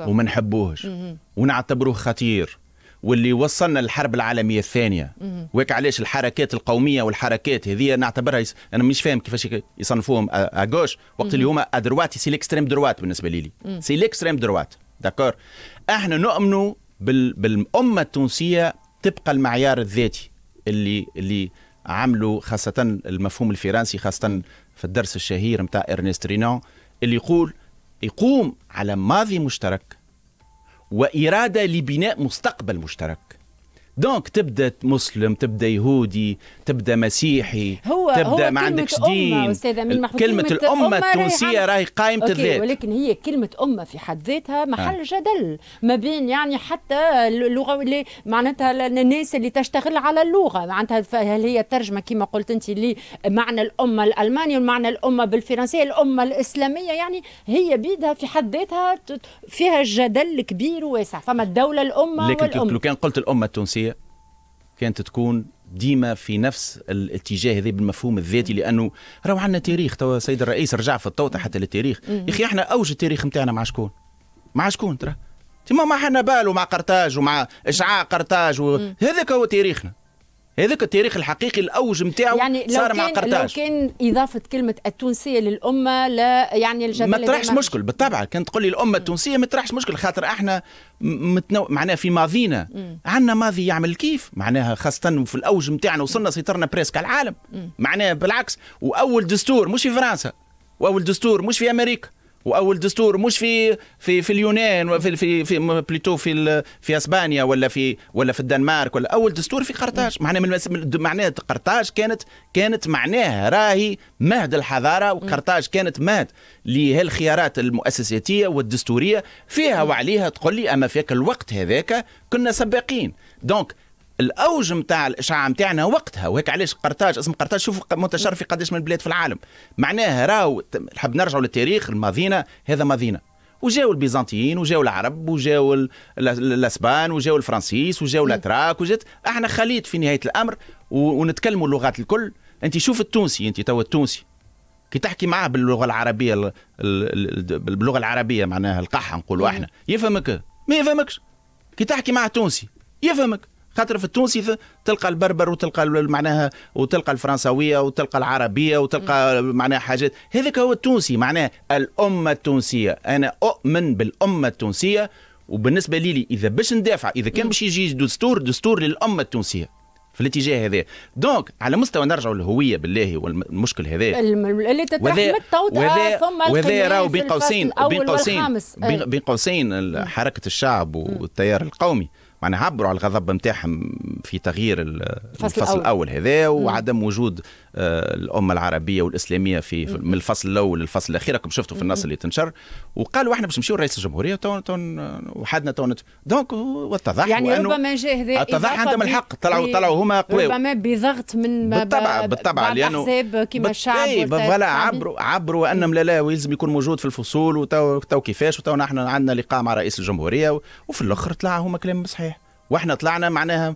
وما نحبوهش ونعتبروه خطير واللي وصلنا للحرب العالميه الثانيه وهيك علاش الحركات القوميه والحركات هذه نعتبرها يس... انا مش فاهم كيفاش يصنفوهم اغوش وقت اللي هما ادروات سي ليكستريم دروات بالنسبه لي, لي. سي ليكستريم دروات داكور احنا نؤمنوا بال... بالامه التونسيه تبقى المعيار الذاتي اللي اللي عملوا خاصه المفهوم الفرنسي خاصه في الدرس الشهير نتاع ارنست رينون اللي يقول يقوم على ماضي مشترك واراده لبناء مستقبل مشترك دونك تبدا مسلم تبدا يهودي تبدا مسيحي هو تبدا هو ما عندكش دين أستاذة من كلمة, كلمة الأمة التونسية راهي قائمة الذات ولكن هي كلمة أمة في حد ذاتها محل آه. جدل ما بين يعني حتى اللغة اللي معناتها الناس اللي تشتغل على اللغة معناتها هل هي ترجمة كما قلت أنت اللي معنى الأمة الألمانية ومعنى الأمة بالفرنسية الأمة الإسلامية يعني هي بيدها في حد ذاتها فيها جدل كبير وواسع فما الدولة الأمة لكن والأمة لو كان قلت الأمة التونسية كانت تكون ديما في نفس الاتجاه هذا بالمفهوم الذاتي لانه راهو عندنا تاريخ توا السيد الرئيس رجع في الطوطة حتى للتاريخ يا اخي احنا اوج التاريخ نتاعنا مع شكون؟ مع شكون ترى؟ تما مع حنبال ومع قرطاج ومع اشعاع قرطاج و... هذاك هو تاريخنا هذاك التاريخ الحقيقي الاوج نتاعو يعني صار مع قرطاج لو كان اضافه كلمه التونسيه للامه لا يعني الجدل ما طرحش مشكل بالطبع كان تقول لي الامه التونسيه ما طرحش مشكل خاطر احنا متنو... معناها في ماضينا عندنا ماضي يعمل كيف معناها خاصه في الاوج نتاعنا وصلنا سيطرنا بريسك على العالم معناها بالعكس واول دستور مش في فرنسا واول دستور مش في امريكا واول دستور مش في في في اليونان وفي في في بليتو في في اسبانيا ولا في ولا في الدنمارك ولا اول دستور في قرطاج معناها من معناها قرطاج كانت كانت معناها راهي مهد الحضاره وقرطاج كانت مهد لهالخيارات المؤسساتيه والدستوريه فيها وعليها تقول لي اما فيك الوقت هذاك كنا سباقين دونك الاوج نتاع الاشعاع نتاعنا وقتها وهيك علاش قرطاج اسم قرطاج شوفوا في قداش من البلاد في العالم معناها راهو نحب نرجعوا للتاريخ الماضينا هذا ماضينا وجاو البيزنطيين وجاو العرب وجاو الاسبان وجاو الفرنسيس وجاو الاتراك وجات احنا خليط في نهايه الامر ونتكلموا اللغات الكل انت شوف التونسي انت توا التونسي كي تحكي معاه باللغه العربيه باللغه العربيه معناها القحه نقولوا احنا يفهمك ما يفهمكش كي تحكي مع تونسي يفهمك خاطر في التونسي تلقى البربر وتلقى معناها وتلقى الفرنسويه وتلقى العربيه وتلقى معناها حاجات هذاك هو التونسي معناه الامه التونسيه انا اؤمن بالامه التونسيه وبالنسبه لي اذا باش ندافع اذا كان باش يجي دستور دستور للامه التونسيه في الاتجاه هذا دونك على مستوى نرجعوا للهويه بالله والمشكل هذا اللي تترحم التوطئه آه، ثم وهذا راهو بين قوسين بين قوسين بين قوسين حركه الشعب والتيار القومي معناها عبروا على الغضب نتاعهم في تغيير الفصل, الفصل الاول هذا وعدم وجود آه، الامه العربيه والاسلاميه في من الفصل الاول للفصل الاخير راكم شفتوا في النص اللي تنشر وقالوا احنا باش نمشيو رئيس الجمهوريه تون تون وحدنا تون دونك واتضح يعني ربما جاء هذا اتضح عندهم الحق طلعوا طلعوا هما قوي ربما بضغط من بالطبع بالطبع لانه حساب كيما الشعب إيه، فوالا عبروا عبروا انهم لا لا ويلزم يكون موجود في الفصول وتو كيفاش وتو نحن عندنا لقاء مع رئيس الجمهوريه وفي الاخر طلع هما كلام صحيح واحنا طلعنا معناها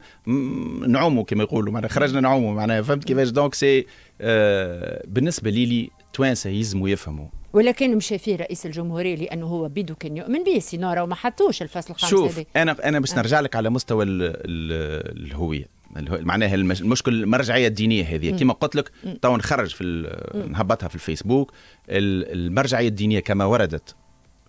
نعوموا كما يقولوا معناها خرجنا نعوموا معناها فهمت كيفاش دونك سي آه، بالنسبه لي توانسه يلزموا يفهموا ولكن مشى فيه رئيس الجمهوريه لانه هو بيدو كان يؤمن به سينارا وما حطوش الفصل الخامس شوف انا انا باش آه. نرجع لك على مستوى الهويه معناها المشكل المرجعيه الدينيه هذه كما قلت لك تو نخرج في نهبطها في الفيسبوك المرجعيه الدينيه كما وردت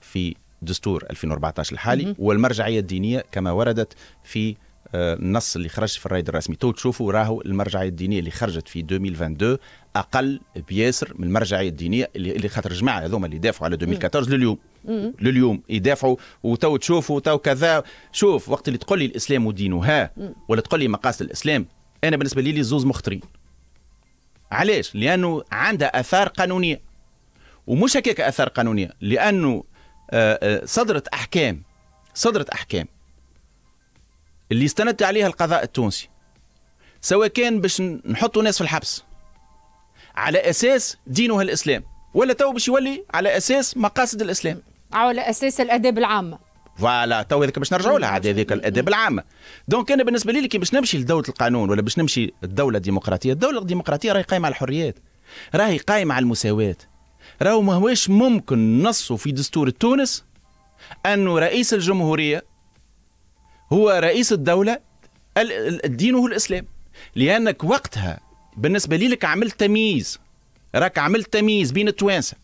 في دستور 2014 الحالي والمرجعية الدينية كما وردت في النص آه، اللي خرج في الرايد الرسمي تو تشوفوا راهو المرجعيه الدينيه اللي خرجت في 2022 اقل بياسر من المرجعيه الدينيه اللي خاطر الجماعه هذوما اللي دافعوا على 2014 لليوم لليوم يدافعوا وتو تشوفوا تو كذا شوف وقت اللي تقول لي الاسلام ودينه ها ولا تقول لي مقاصد الاسلام انا بالنسبه لي زوز مخطرين علاش لانه عندها اثار قانونيه ومش هكاك اثار قانونيه لانه آه، آه، صدرت احكام صدرت احكام اللي استندت عليها القضاء التونسي سواء كان باش نحطوا ناس في الحبس على اساس دينها الاسلام ولا تو باش يولي على اساس مقاصد الاسلام على اساس الاداب العامه فوالا تو هذيك باش نرجعوا لها عاد هذيك الاداب العامه دونك انا بالنسبه لي كي باش نمشي لدوله القانون ولا باش نمشي الدوله الديمقراطيه الدوله الديمقراطيه راهي قايمه على الحريات راهي قايمه على المساواه راهو ماهوش ممكن نصوا في دستور تونس أنه رئيس الجمهورية هو رئيس الدولة الدين هو الإسلام لأنك وقتها بالنسبة لي لك عملت تمييز راك عملت تمييز بين التوانسة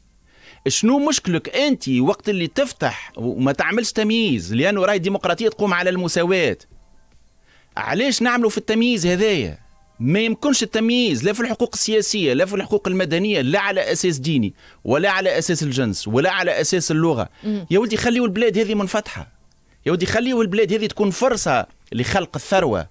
شنو مشكلك أنت وقت اللي تفتح وما تعملش تمييز لأنه راي ديمقراطية تقوم على المساواة علاش نعملوا في التمييز هذايا ما يمكنش التمييز لا في الحقوق السياسية لا في الحقوق المدنية لا على أساس ديني ولا على أساس الجنس ولا على أساس اللغة يا ولدي خليوا البلاد هذه منفتحة يا ولدي خليوا البلاد هذه تكون فرصة لخلق الثروة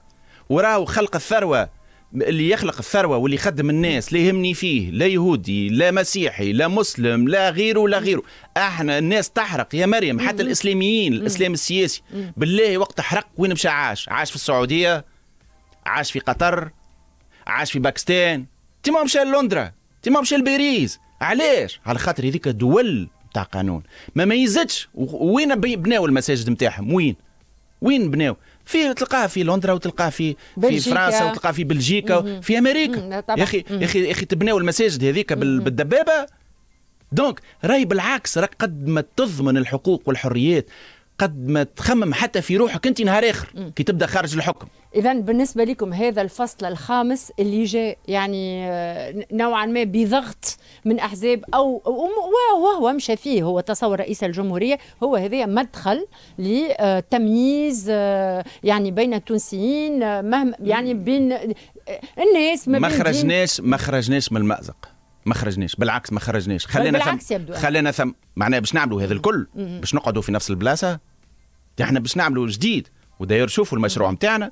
وراه خلق الثروة اللي يخلق الثروة واللي يخدم الناس لا يهمني فيه لا يهودي لا مسيحي لا مسلم لا غيره لا غيره احنا الناس تحرق يا مريم حتى الإسلاميين الإسلام السياسي بالله وقت حرق وين مشى عاش عاش في السعودية عاش في قطر عاش في باكستان تما مشى لندرا تما مشى لباريس علاش على خاطر هذيك دول تاع قانون ما ميزتش وين بناو المساجد نتاعهم وين وين بناو في تلقاها في لندرا وتلقاها في بلجيكا. في فرنسا وتلقاها في بلجيكا مم. في امريكا يا اخي يا اخي يا اخي تبناو المساجد هذيك بالدبابه دونك راي بالعكس راك قد ما تضمن الحقوق والحريات قد ما تخمم حتى في روحك انت نهار اخر كي تبدا خارج الحكم اذا بالنسبه لكم هذا الفصل الخامس اللي جاء يعني آه، نوعا ما بضغط من احزاب او وهو مشى فيه هو تصور رئيس الجمهوريه هو هذا مدخل لتمييز آه، يعني بين التونسيين آه، مهما يعني بين الناس ما خرجناش ما خرجناش من المازق ما خرجناش بالعكس ما خرجناش خلينا بالعكس ثم يبدو خلينا ثم معناها باش نعملوا هذا الكل باش نقعدوا في نفس البلاصه احنا باش نعملوا جديد وداير شوفوا المشروع نتاعنا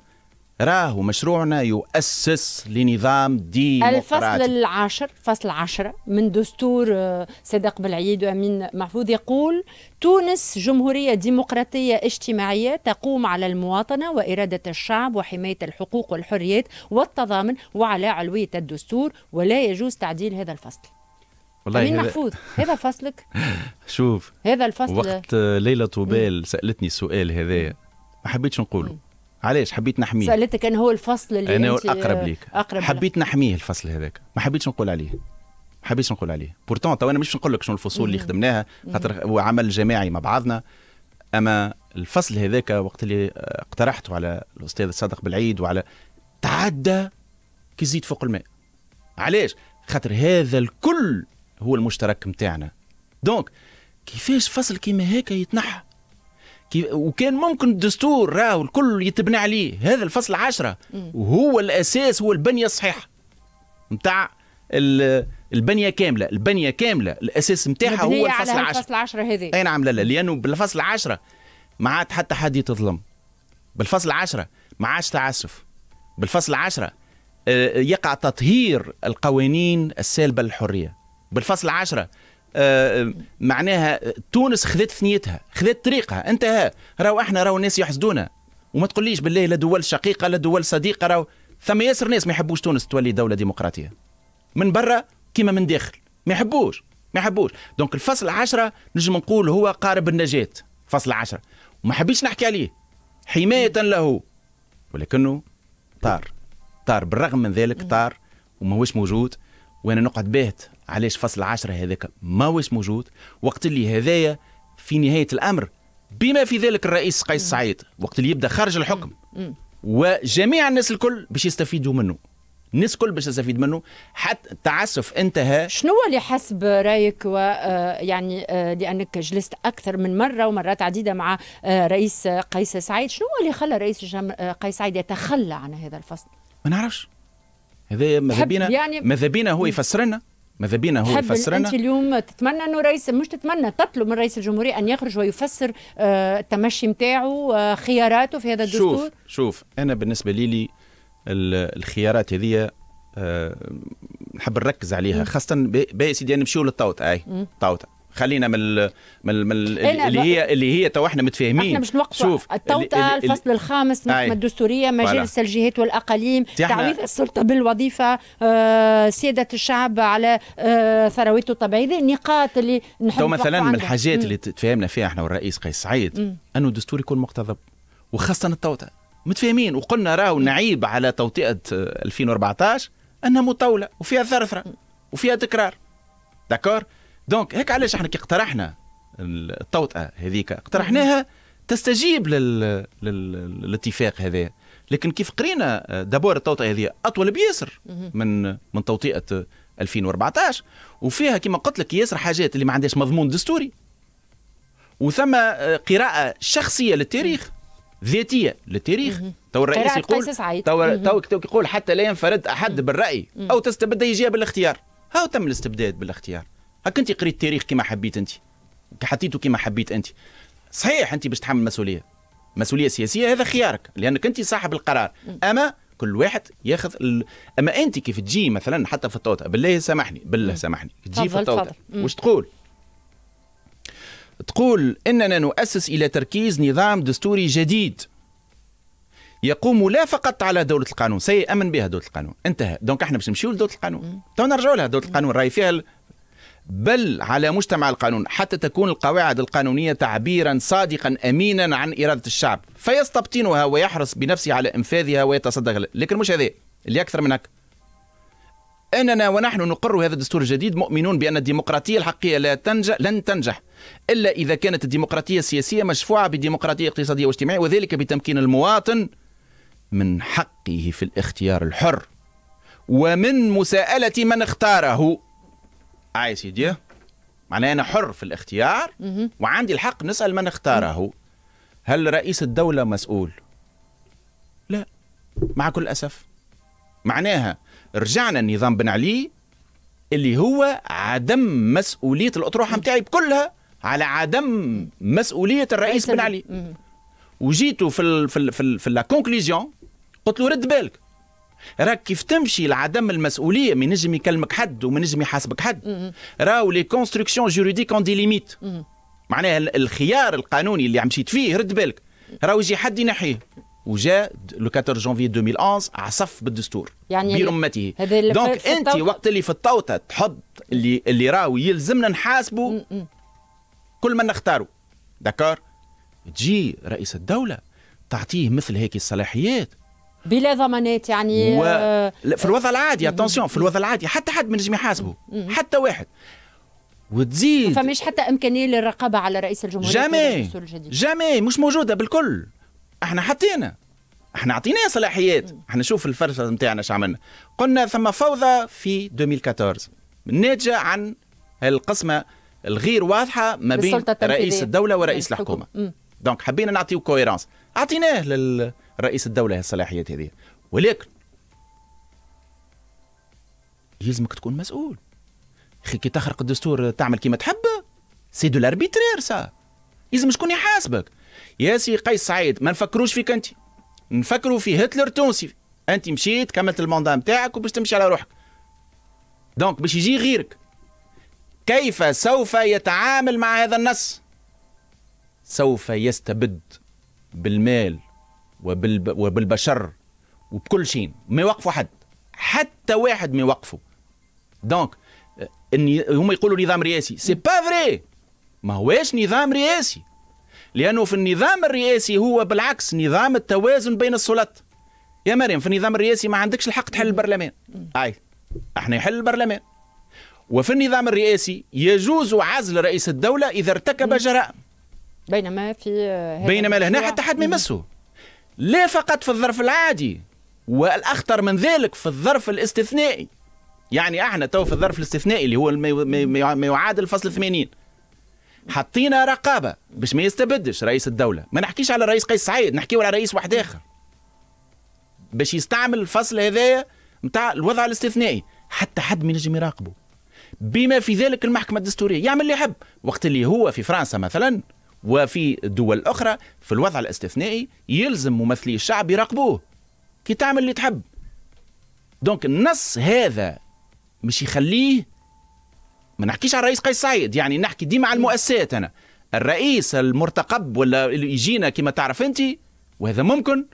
راهو مشروعنا يؤسس لنظام ديمقراطي الفصل العاشر فصل عشرة من دستور آه، صدق بالعيد وأمين محفوظ يقول تونس جمهورية ديمقراطية اجتماعية تقوم على المواطنة وإرادة الشعب وحماية الحقوق والحريات والتضامن وعلى علوية الدستور ولا يجوز تعديل هذا الفصل والله أمين هذا محفوظ هذا فصلك شوف هذا الفصل وقت ليلة طوبال سألتني السؤال هذا ما حبيتش نقوله علاش حبيت نحميه سالتك انا هو الفصل اللي انا اقرب ليك اقرب حبيت نحميه الفصل هذاك ما حبيتش نقول عليه ما حبيتش نقول عليه بورتون تو انا مش نقول لك شنو الفصول اللي خدمناها خاطر هو عمل جماعي مع بعضنا اما الفصل هذاك وقت اللي آه، اقترحته على الاستاذ صادق بالعيد وعلى تعدى كيزيد فوق الماء علاش خاطر هذا الكل هو المشترك نتاعنا دونك كيفاش فصل كيما هكا يتنحى وكان ممكن الدستور راهو الكل يتبنى عليه هذا الفصل عشرة وهو الأساس هو البنية الصحيحة نتاع البنيه كامله البنيه كامله الاساس نتاعها هو الفصل على الفصل عشرة هذه اي نعم لا لا لانه بالفصل عشرة ما عاد حتى حد يتظلم بالفصل عشرة ما عادش تعسف بالفصل عشرة آه، يقع تطهير القوانين السالبه للحريه بالفصل عشرة معناها تونس خذت ثنيتها خذت طريقها انتهى راهو احنا راهو الناس يحسدونا وما تقوليش بالله لا دول شقيقه لا دول صديقه راهو ثم ياسر ناس ما يحبوش تونس تولي دوله ديمقراطيه من برا كيما من داخل ما يحبوش ما يحبوش دونك الفصل عشرة نجم نقول هو قارب النجاة فصل عشرة وما حبيتش نحكي عليه حماية له ولكنه طار طار بالرغم من ذلك طار وماهوش موجود وانا نقعد باهت علاش فصل عشرة هذاك ما واش موجود وقت اللي هذايا في نهاية الأمر بما في ذلك الرئيس قيس سعيد وقت اللي يبدأ خارج الحكم وجميع الناس الكل باش يستفيدوا منه الناس الكل باش تستفيد منه حتى التعسف انتهى شنو اللي حسب رايك و آه، يعني آه، لانك جلست اكثر من مره ومرات عديده مع آه، رئيس قيس سعيد شنو اللي خلى رئيس قيس سعيد يتخلى عن هذا الفصل ما نعرفش هذا ماذا بينا يعني ماذا بينا هو يفسر لنا ماذا بينا هو يفسر انت اليوم تتمنى انه رئيس مش تتمنى تطلب من رئيس الجمهوريه ان يخرج ويفسر آه، التمشي نتاعو آه، خياراته في هذا الدستور شوف شوف انا بالنسبه لي, لي الخيارات هذه آه، نحب نركز عليها خاصه باي سيدي نمشيو للطاوطه اي طاوطه خلينا من من, من إيه، اللي هي اللي هي تو احنا متفاهمين احنا مش نوقف شوف التوطئه الفصل الخامس المحكمه الدستوريه مجالس الجهات والاقاليم تعويض السلطه بالوظيفه آه سياده الشعب على آه ثرواته الطبيعيه هذه النقاط اللي نحب تو مثلا من الحاجات اللي تفاهمنا فيها احنا والرئيس قيس سعيد انه الدستور يكون مقتضب وخاصه التوطئه متفاهمين وقلنا راهو نعيب على توطئه 2014 آه، انها مطوله وفيها ثرثره وفيها تكرار داكور دونك هيك علاش احنا كي اقترحنا التوطئه هذيك اقترحناها تستجيب لل... لل... للاتفاق هذا لكن كيف قرينا آه، دابور التوطئه هذه اطول بياسر من من توطئه 2014 آه، وفيها كما قلت لك ياسر حاجات اللي ما عندهاش مضمون دستوري وثم آه، قراءه شخصيه للتاريخ ذاتيه للتاريخ تو الرئيس يقول تو تو يقول حتى لا ينفرد احد بالراي او تستبد يجيها بالاختيار هاو تم الاستبداد بالاختيار هاك انت قريت التاريخ كما حبيت انت حطيته كما حبيت انت صحيح انت باش تحمل مسؤوليه مسؤوليه سياسيه هذا خيارك لانك انت صاحب القرار اما كل واحد ياخذ ال... اما انت كيف تجي مثلا حتى في الطوطه بالله سامحني بالله سامحني تجي في الطوطه واش تقول تقول اننا نؤسس الى تركيز نظام دستوري جديد يقوم لا فقط على دولة القانون سيأمن بها دولة القانون انتهى دونك احنا باش نمشيو لدولة القانون تو نرجعوا لها دولة القانون راهي فيها بل على مجتمع القانون حتى تكون القواعد القانونية تعبيرا صادقا أمينا عن إرادة الشعب فيستبطنها ويحرص بنفسه على إنفاذها ويتصدق لكن مش هذا اللي أكثر من اننا ونحن نقر هذا الدستور الجديد مؤمنون بان الديمقراطيه الحقيقيه لا تنجح لن تنجح الا اذا كانت الديمقراطيه السياسيه مشفوعه بديمقراطيه اقتصاديه واجتماعيه وذلك بتمكين المواطن من حقه في الاختيار الحر ومن مساءله من اختاره عايز آه يديه معناه انا حر في الاختيار وعندي الحق نسال من اختاره هل رئيس الدوله مسؤول لا مع كل اسف معناها رجعنا النظام بن علي اللي هو عدم مسؤوليه الاطروحه نتاعي كلها على عدم مسؤوليه الرئيس بن علي وجيتوا في الـ في الـ في, ال في لا كونكلوزيون قلت له رد بالك راك كيف تمشي لعدم المسؤوليه من نجم يكلمك حد ومن نجم يحاسبك حد راهو لي كونستركسيون جوريديك اون دي ليميت معناها الخيار القانوني اللي مشيت فيه رد بالك راهو يجي حد ينحيه وجاء لو 14 جانفي 2011 عصف بالدستور يعني برمته دونك انت وقت اللي في الطوطه تحط اللي اللي راهو يلزمنا نحاسبه كل ما نختاره دكار تجي رئيس الدوله تعطيه مثل هيك الصلاحيات بلا ضمانات يعني و... آه... في الوضع العادي اتونسيون في الوضع العادي حتى حد من نجم يحاسبه حتى واحد وتزيد ما فماش حتى امكانيه للرقابه على رئيس الجمهوريه جامي جامي مش موجوده بالكل احنا حطينا احنا اعطيناه صلاحيات احنا شوف الفرصه نتاعنا اش عملنا قلنا ثم فوضى في 2014 ناتجه عن القسمه الغير واضحه ما بين رئيس الدوله ورئيس الحكومه دونك حبينا نعطيو كويرانس اعطيناه لل رئيس الدوله الصلاحيات هذه ولكن يلزمك تكون مسؤول اخي كي تخرق الدستور تعمل كيما تحب سي دو لاربيترير سا يلزم شكون يحاسبك يا سي قيس سعيد ما نفكروش فيك انت نفكروا في هتلر تونسي انت مشيت كملت الموندا نتاعك وباش تمشي على روحك دونك باش يجي غيرك كيف سوف يتعامل مع هذا النص سوف يستبد بالمال وبالبشر وبكل شيء ما يوقفوا حد حتى واحد ما يوقفوا دونك ان هم يقولوا نظام رئاسي سي با فري ما هواش نظام رئاسي لانه في النظام الرئاسي هو بالعكس نظام التوازن بين السلطات يا مريم في النظام الرئاسي ما عندكش الحق تحل البرلمان اي احنا يحل البرلمان وفي النظام الرئاسي يجوز عزل رئيس الدوله اذا ارتكب جرائم بينما في آه، بينما لهنا حتى حد ما يمسه لا فقط في الظرف العادي والأخطر من ذلك في الظرف الاستثنائي يعني احنا تو في الظرف الاستثنائي اللي هو ما يعادل فصل 80 حطينا رقابه باش ما يستبدش رئيس الدوله ما نحكيش على الرئيس قيس سعيد نحكيه على رئيس واحد اخر باش يستعمل الفصل هذايا نتاع الوضع الاستثنائي حتى حد ما ينجم يراقبه بما في ذلك المحكمه الدستوريه يعمل اللي يحب وقت اللي هو في فرنسا مثلا وفي دول أخرى في الوضع الاستثنائي يلزم ممثلي الشعب يراقبوه كي تعمل اللي تحب دونك النص هذا مش يخليه ما نحكيش على الرئيس قيس سعيد يعني نحكي ديما على المؤسسات أنا الرئيس المرتقب ولا اللي يجينا كما تعرف أنت وهذا ممكن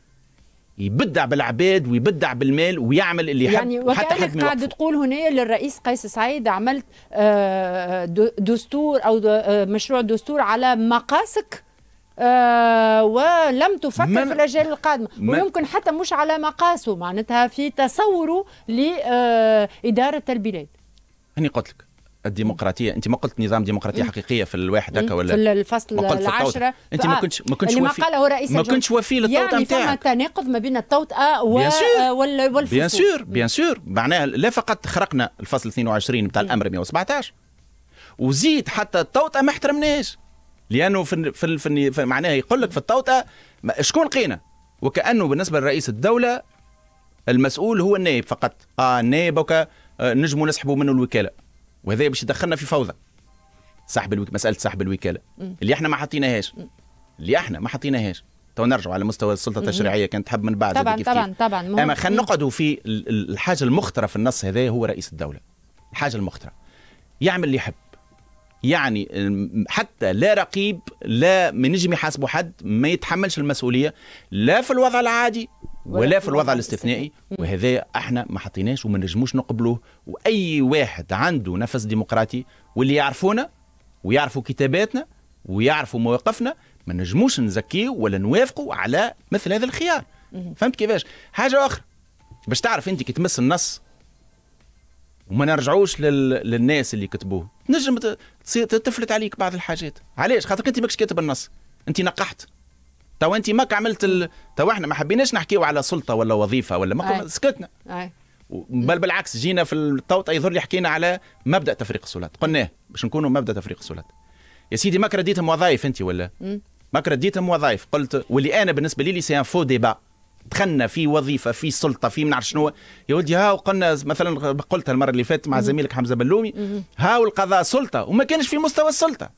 يبدع بالعباد ويبدع بالمال ويعمل اللي يحب يعني وحتى حد قاعد تقول هنا للرئيس قيس سعيد عملت آه، دستور او آه، مشروع دستور على مقاسك آه، ولم تفكر في الاجيال القادمه ويمكن حتى مش على مقاسه معناتها في تصوره لاداره البلاد هني قلت لك الديمقراطيه انت ما قلت نظام ديمقراطيه حقيقيه في الواحد هكا ولا في الفصل ما قلت العشرة انت ما كنتش ما كنتش وفي ما قاله رئيس ما كنتش وفي للتوطئه يعني فما تناقض ما بين التوطئه و... والفصول بيان سور بيان سور معناها لا فقط خرقنا الفصل 22 نتاع الامر 117 وزيد حتى التوطئه ما احترمناش لانه في في, في, في معناها يقول لك في التوطئه شكون لقينا وكانه بالنسبه لرئيس الدوله المسؤول هو النائب فقط اه النائب آه، نجموا نسحبوا منه الوكاله وهذا باش يدخلنا في فوضى سحب الوك... مساله سحب الوكاله اللي احنا ما حطيناهاش اللي احنا ما حطيناهاش تو نرجع على مستوى السلطه التشريعيه كانت تحب من بعد طبعا كيف طبعا كيف. طبعا مهم. اما خلينا نقعدوا في الحاجه المخطره في النص هذا هو رئيس الدوله الحاجه المخطره يعمل اللي يحب يعني حتى لا رقيب لا من نجم يحاسبه حد ما يتحملش المسؤوليه لا في الوضع العادي ولا في الوضع الاستثنائي وهذا احنا ما حطيناش وما نجموش نقبلوه واي واحد عنده نفس ديمقراطي واللي يعرفونا ويعرفوا كتاباتنا ويعرفوا مواقفنا ما نجموش نزكيه ولا نوافقوا على مثل هذا الخيار فهمت كيفاش حاجه اخرى باش تعرف انت كي تمس النص وما نرجعوش لل... للناس اللي كتبوه تنجم تفلت عليك بعض الحاجات علاش خاطرك انت ماكش كاتب النص انت نقحت توا انت ماك عملت ال... توا احنا ما حبيناش نحكيو على سلطه ولا وظيفه ولا ما سكتنا أي. بل بالعكس جينا في الطوط يظهر لي حكينا على مبدا تفريق السلطات قلناه باش نكونوا مبدا تفريق السلطات يا سيدي ماك رديتهم وظائف انت ولا ماك رديتهم وظائف قلت واللي انا بالنسبه لي سي ان فو ديبا دخلنا في وظيفه في سلطه في منعرف شنو يا ولدي ها وقلنا مثلا قلتها المره اللي فاتت مع زميلك حمزه بلومي ها والقضاء سلطه وما كانش في مستوى السلطه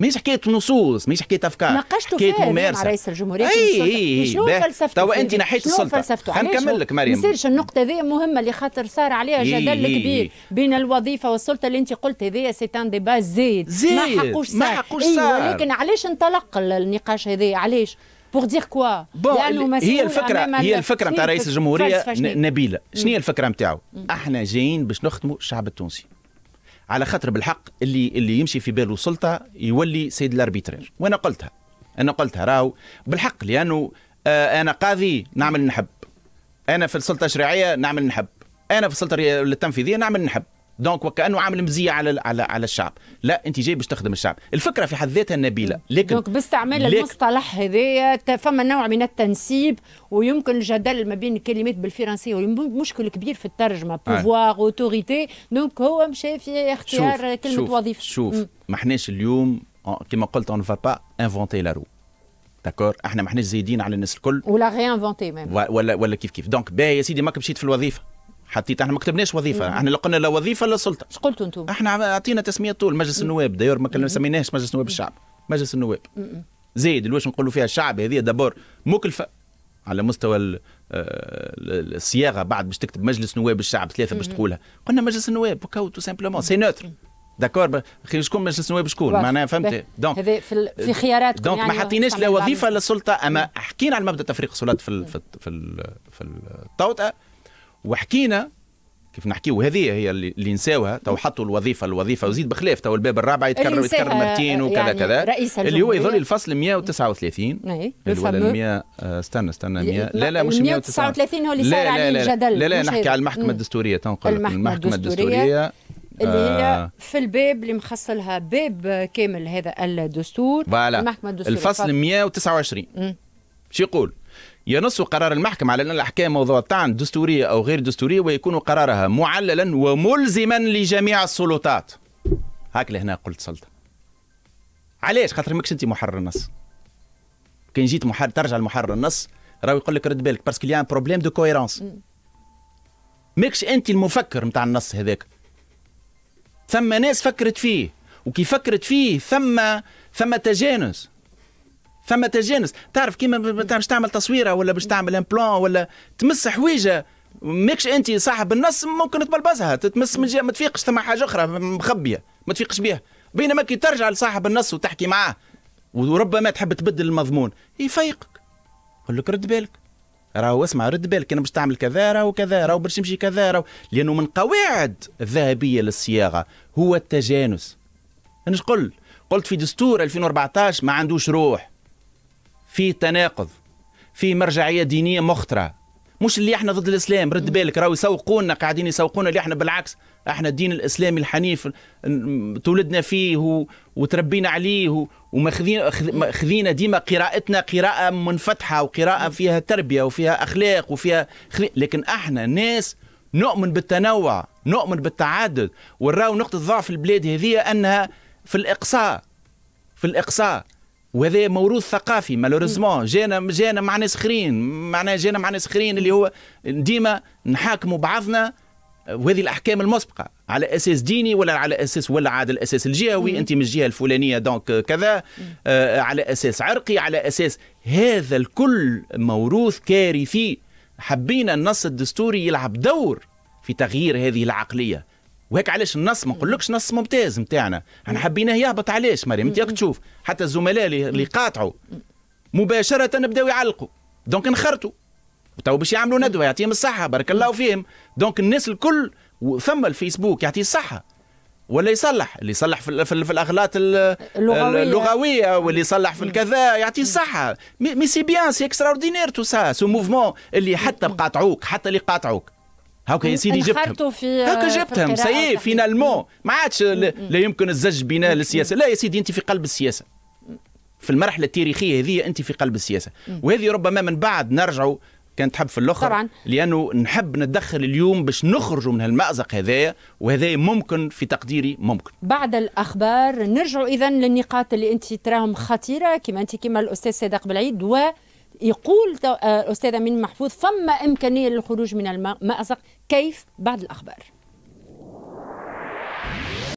ماهيش حكايه نصوص ماهيش حكايه افكار ناقشتوا حكايه مع رئيس الجمهوريه اي اي شنو فلسفته تو انت نحيت السلطه حنكمل لك مريم ما النقطه هذه مهمه اللي خاطر صار عليها جدل كبير بين الوظيفه والسلطه اللي انت قلت هذه سي ان ديبا زيد زيد ما حقوش صار ما حقوش أيوة، صار ولكن علاش انطلق النقاش هذا علاش بور دير كوا بون هي الفكره هي الفكره نتاع رئيس الجمهوريه نبيله شنو هي الفكره نتاعو احنا جايين باش نخدموا الشعب التونسي على خاطر بالحق اللي اللي يمشي في باله سلطه يولي سيد الاربيترير وانا قلتها انا قلتها راهو بالحق لانه آه انا قاضي نعمل نحب انا في السلطه التشريعيه نعمل نحب انا في السلطه التنفيذيه نعمل نحب دونك وكانه عامل مزيه على على على الشعب لا انت جاي باش تخدم الشعب الفكره في حد ذاتها نبيله لكن دونك باستعمال المصطلح هذايا فما نوع من التنسيب ويمكن الجدل ما بين الكلمات بالفرنسيه مشكل كبير في الترجمه بوفوار آه. اوتوريتي دونك هو مشى في اختيار شوف كلمه شوف وظيفه شوف ما احناش اليوم آه، كما قلت اون فا با انفونتي لا رو داكور احنا ما احناش زايدين على الناس الكل ولا غي انفونتي ولا ولا كيف كيف دونك باهي يا سيدي ماك مشيت في الوظيفه حطيت احنا ما كتبناش وظيفه احنا اللي قلنا لا وظيفه لا سلطه اش قلتوا انتم احنا اعطينا تسميه طول مجلس النواب داير ما سميناهش مجلس نواب الشعب مجلس النواب زايد واش نقولوا فيها الشعب هذه دابور مكلفه على مستوى آه، الصياغه بعد باش تكتب مجلس نواب الشعب ثلاثه باش تقولها قلنا مجلس النواب وكاو تو سامبلومون سي نوتر داكور شكون مجلس النواب شكون معناها فهمت دونك في, خياراتكم دونك يعني ما حطيناش لا وظيفه لا سلطه اما حكينا على مبدا تفريق السلطات في ال في ال في, في التوطئه وحكينا كيف نحكي وهذه هي اللي نساوها تو حطوا الوظيفه الوظيفه وزيد بخلاف تو الباب الرابع يتكرر يتكرر مرتين آه، وكذا يعني كذا اللي هو يظل الفصل 139 اللي ولا 100 آه، استنى استنى 100 لا لا مش 139 هو اللي صار عليه الجدل لا لا نحكي على المحكمه الدستوريه تو نقول لك المحكمه الدستوريه اللي هي آه، في الباب اللي مخصلها باب كامل هذا الدستور المحكمه الدستوريه الفصل 129 شو يقول؟ ينص قرار المحكمة على أن الأحكام موضوع طعن دستورية أو غير دستورية ويكون قرارها معللا وملزما لجميع السلطات هاك لهنا قلت سلطة علاش خاطر ماكش أنت محرر النص كان جيت محرر ترجع لمحرر النص راهو يقول لك رد بالك باسكو لي ان بروبليم دو كويرونس ماكش أنت المفكر نتاع النص هذاك ثم ناس فكرت فيه وكي فكرت فيه ثم ثم تجانس فما تجانس تعرف كيما باش تعمل تصويره ولا باش تعمل امبلون ولا تمس حويجه ماكش انت صاحب النص ممكن تبلبزها تتمس من جهه ما تفيقش ثم حاجه اخرى مخبيه ما تفيقش بها بينما كي ترجع لصاحب النص وتحكي معاه وربما تحب تبدل المضمون يفيقك يقول لك رد بالك راهو اسمع رد بالك انا باش تعمل كذا راهو كذا راهو باش تمشي كذا راهو لانه من قواعد الذهبيه للصياغه هو التجانس انا قلت قلت في دستور 2014 ما عندوش روح في تناقض في مرجعيه دينيه مخطره مش اللي احنا ضد الاسلام رد بالك راهو يسوقونا قاعدين يسوقونا اللي احنا بالعكس احنا الدين الاسلامي الحنيف تولدنا فيه وتربينا عليه وماخذين خذينا ديما قراءتنا قراءه منفتحه وقراءه فيها تربيه وفيها اخلاق وفيها لكن احنا ناس نؤمن بالتنوع نؤمن بالتعدد ونراو نقطه ضعف البلاد هذه انها في الاقصاء في الاقصاء وهذا موروث ثقافي مالوريزمون جانا جانا مع ناس اخرين معناها جانا مع ناس اخرين اللي هو ديما نحاكموا بعضنا وهذه الاحكام المسبقه على اساس ديني ولا على اساس ولا عاد الاساس الجهوي انت من الجهه الفلانيه دونك كذا آه على اساس عرقي على اساس هذا الكل موروث كارثي حبينا النص الدستوري يلعب دور في تغيير هذه العقليه وهيك علاش النص ما نقولكش نص ممتاز نتاعنا احنا حبيناه يهبط علاش مريم انت تشوف حتى الزملاء اللي قاطعوا مباشره بداوا يعلقوا دونك انخرطوا وتو باش يعملوا ندوه يعطيهم الصحه بارك الله فيهم دونك الناس الكل ثم الفيسبوك يعطيه الصحه ولا يصلح اللي يصلح في, في, في الاغلاط اللغويه, اللغوية واللي يصلح في الكذا يعطي الصحه مي سي بيان سي اكسترا اوردينير تو سا سو موفمون اللي حتى قاطعوك حتى اللي قاطعوك هاكا يا سيدي جبتهم في هاكا آه، جبتهم سي فينالمون ما عادش لا يمكن الزج بنا للسياسه لا يا سيدي انت في قلب السياسه في المرحله التاريخيه هذه انت في قلب السياسه وهذه ربما من بعد نرجعوا كان تحب في الاخر طبعا لانه نحب نتدخل اليوم باش نخرجوا من هالمازق هذايا وهذا ممكن في تقديري ممكن بعد الاخبار نرجعوا اذا للنقاط اللي انت تراهم خطيره كما انت كما الاستاذ صادق بالعيد ويقول الاستاذ آه، امين من محفوظ فما إمكانية للخروج من المأزق كيف بعد الأخبار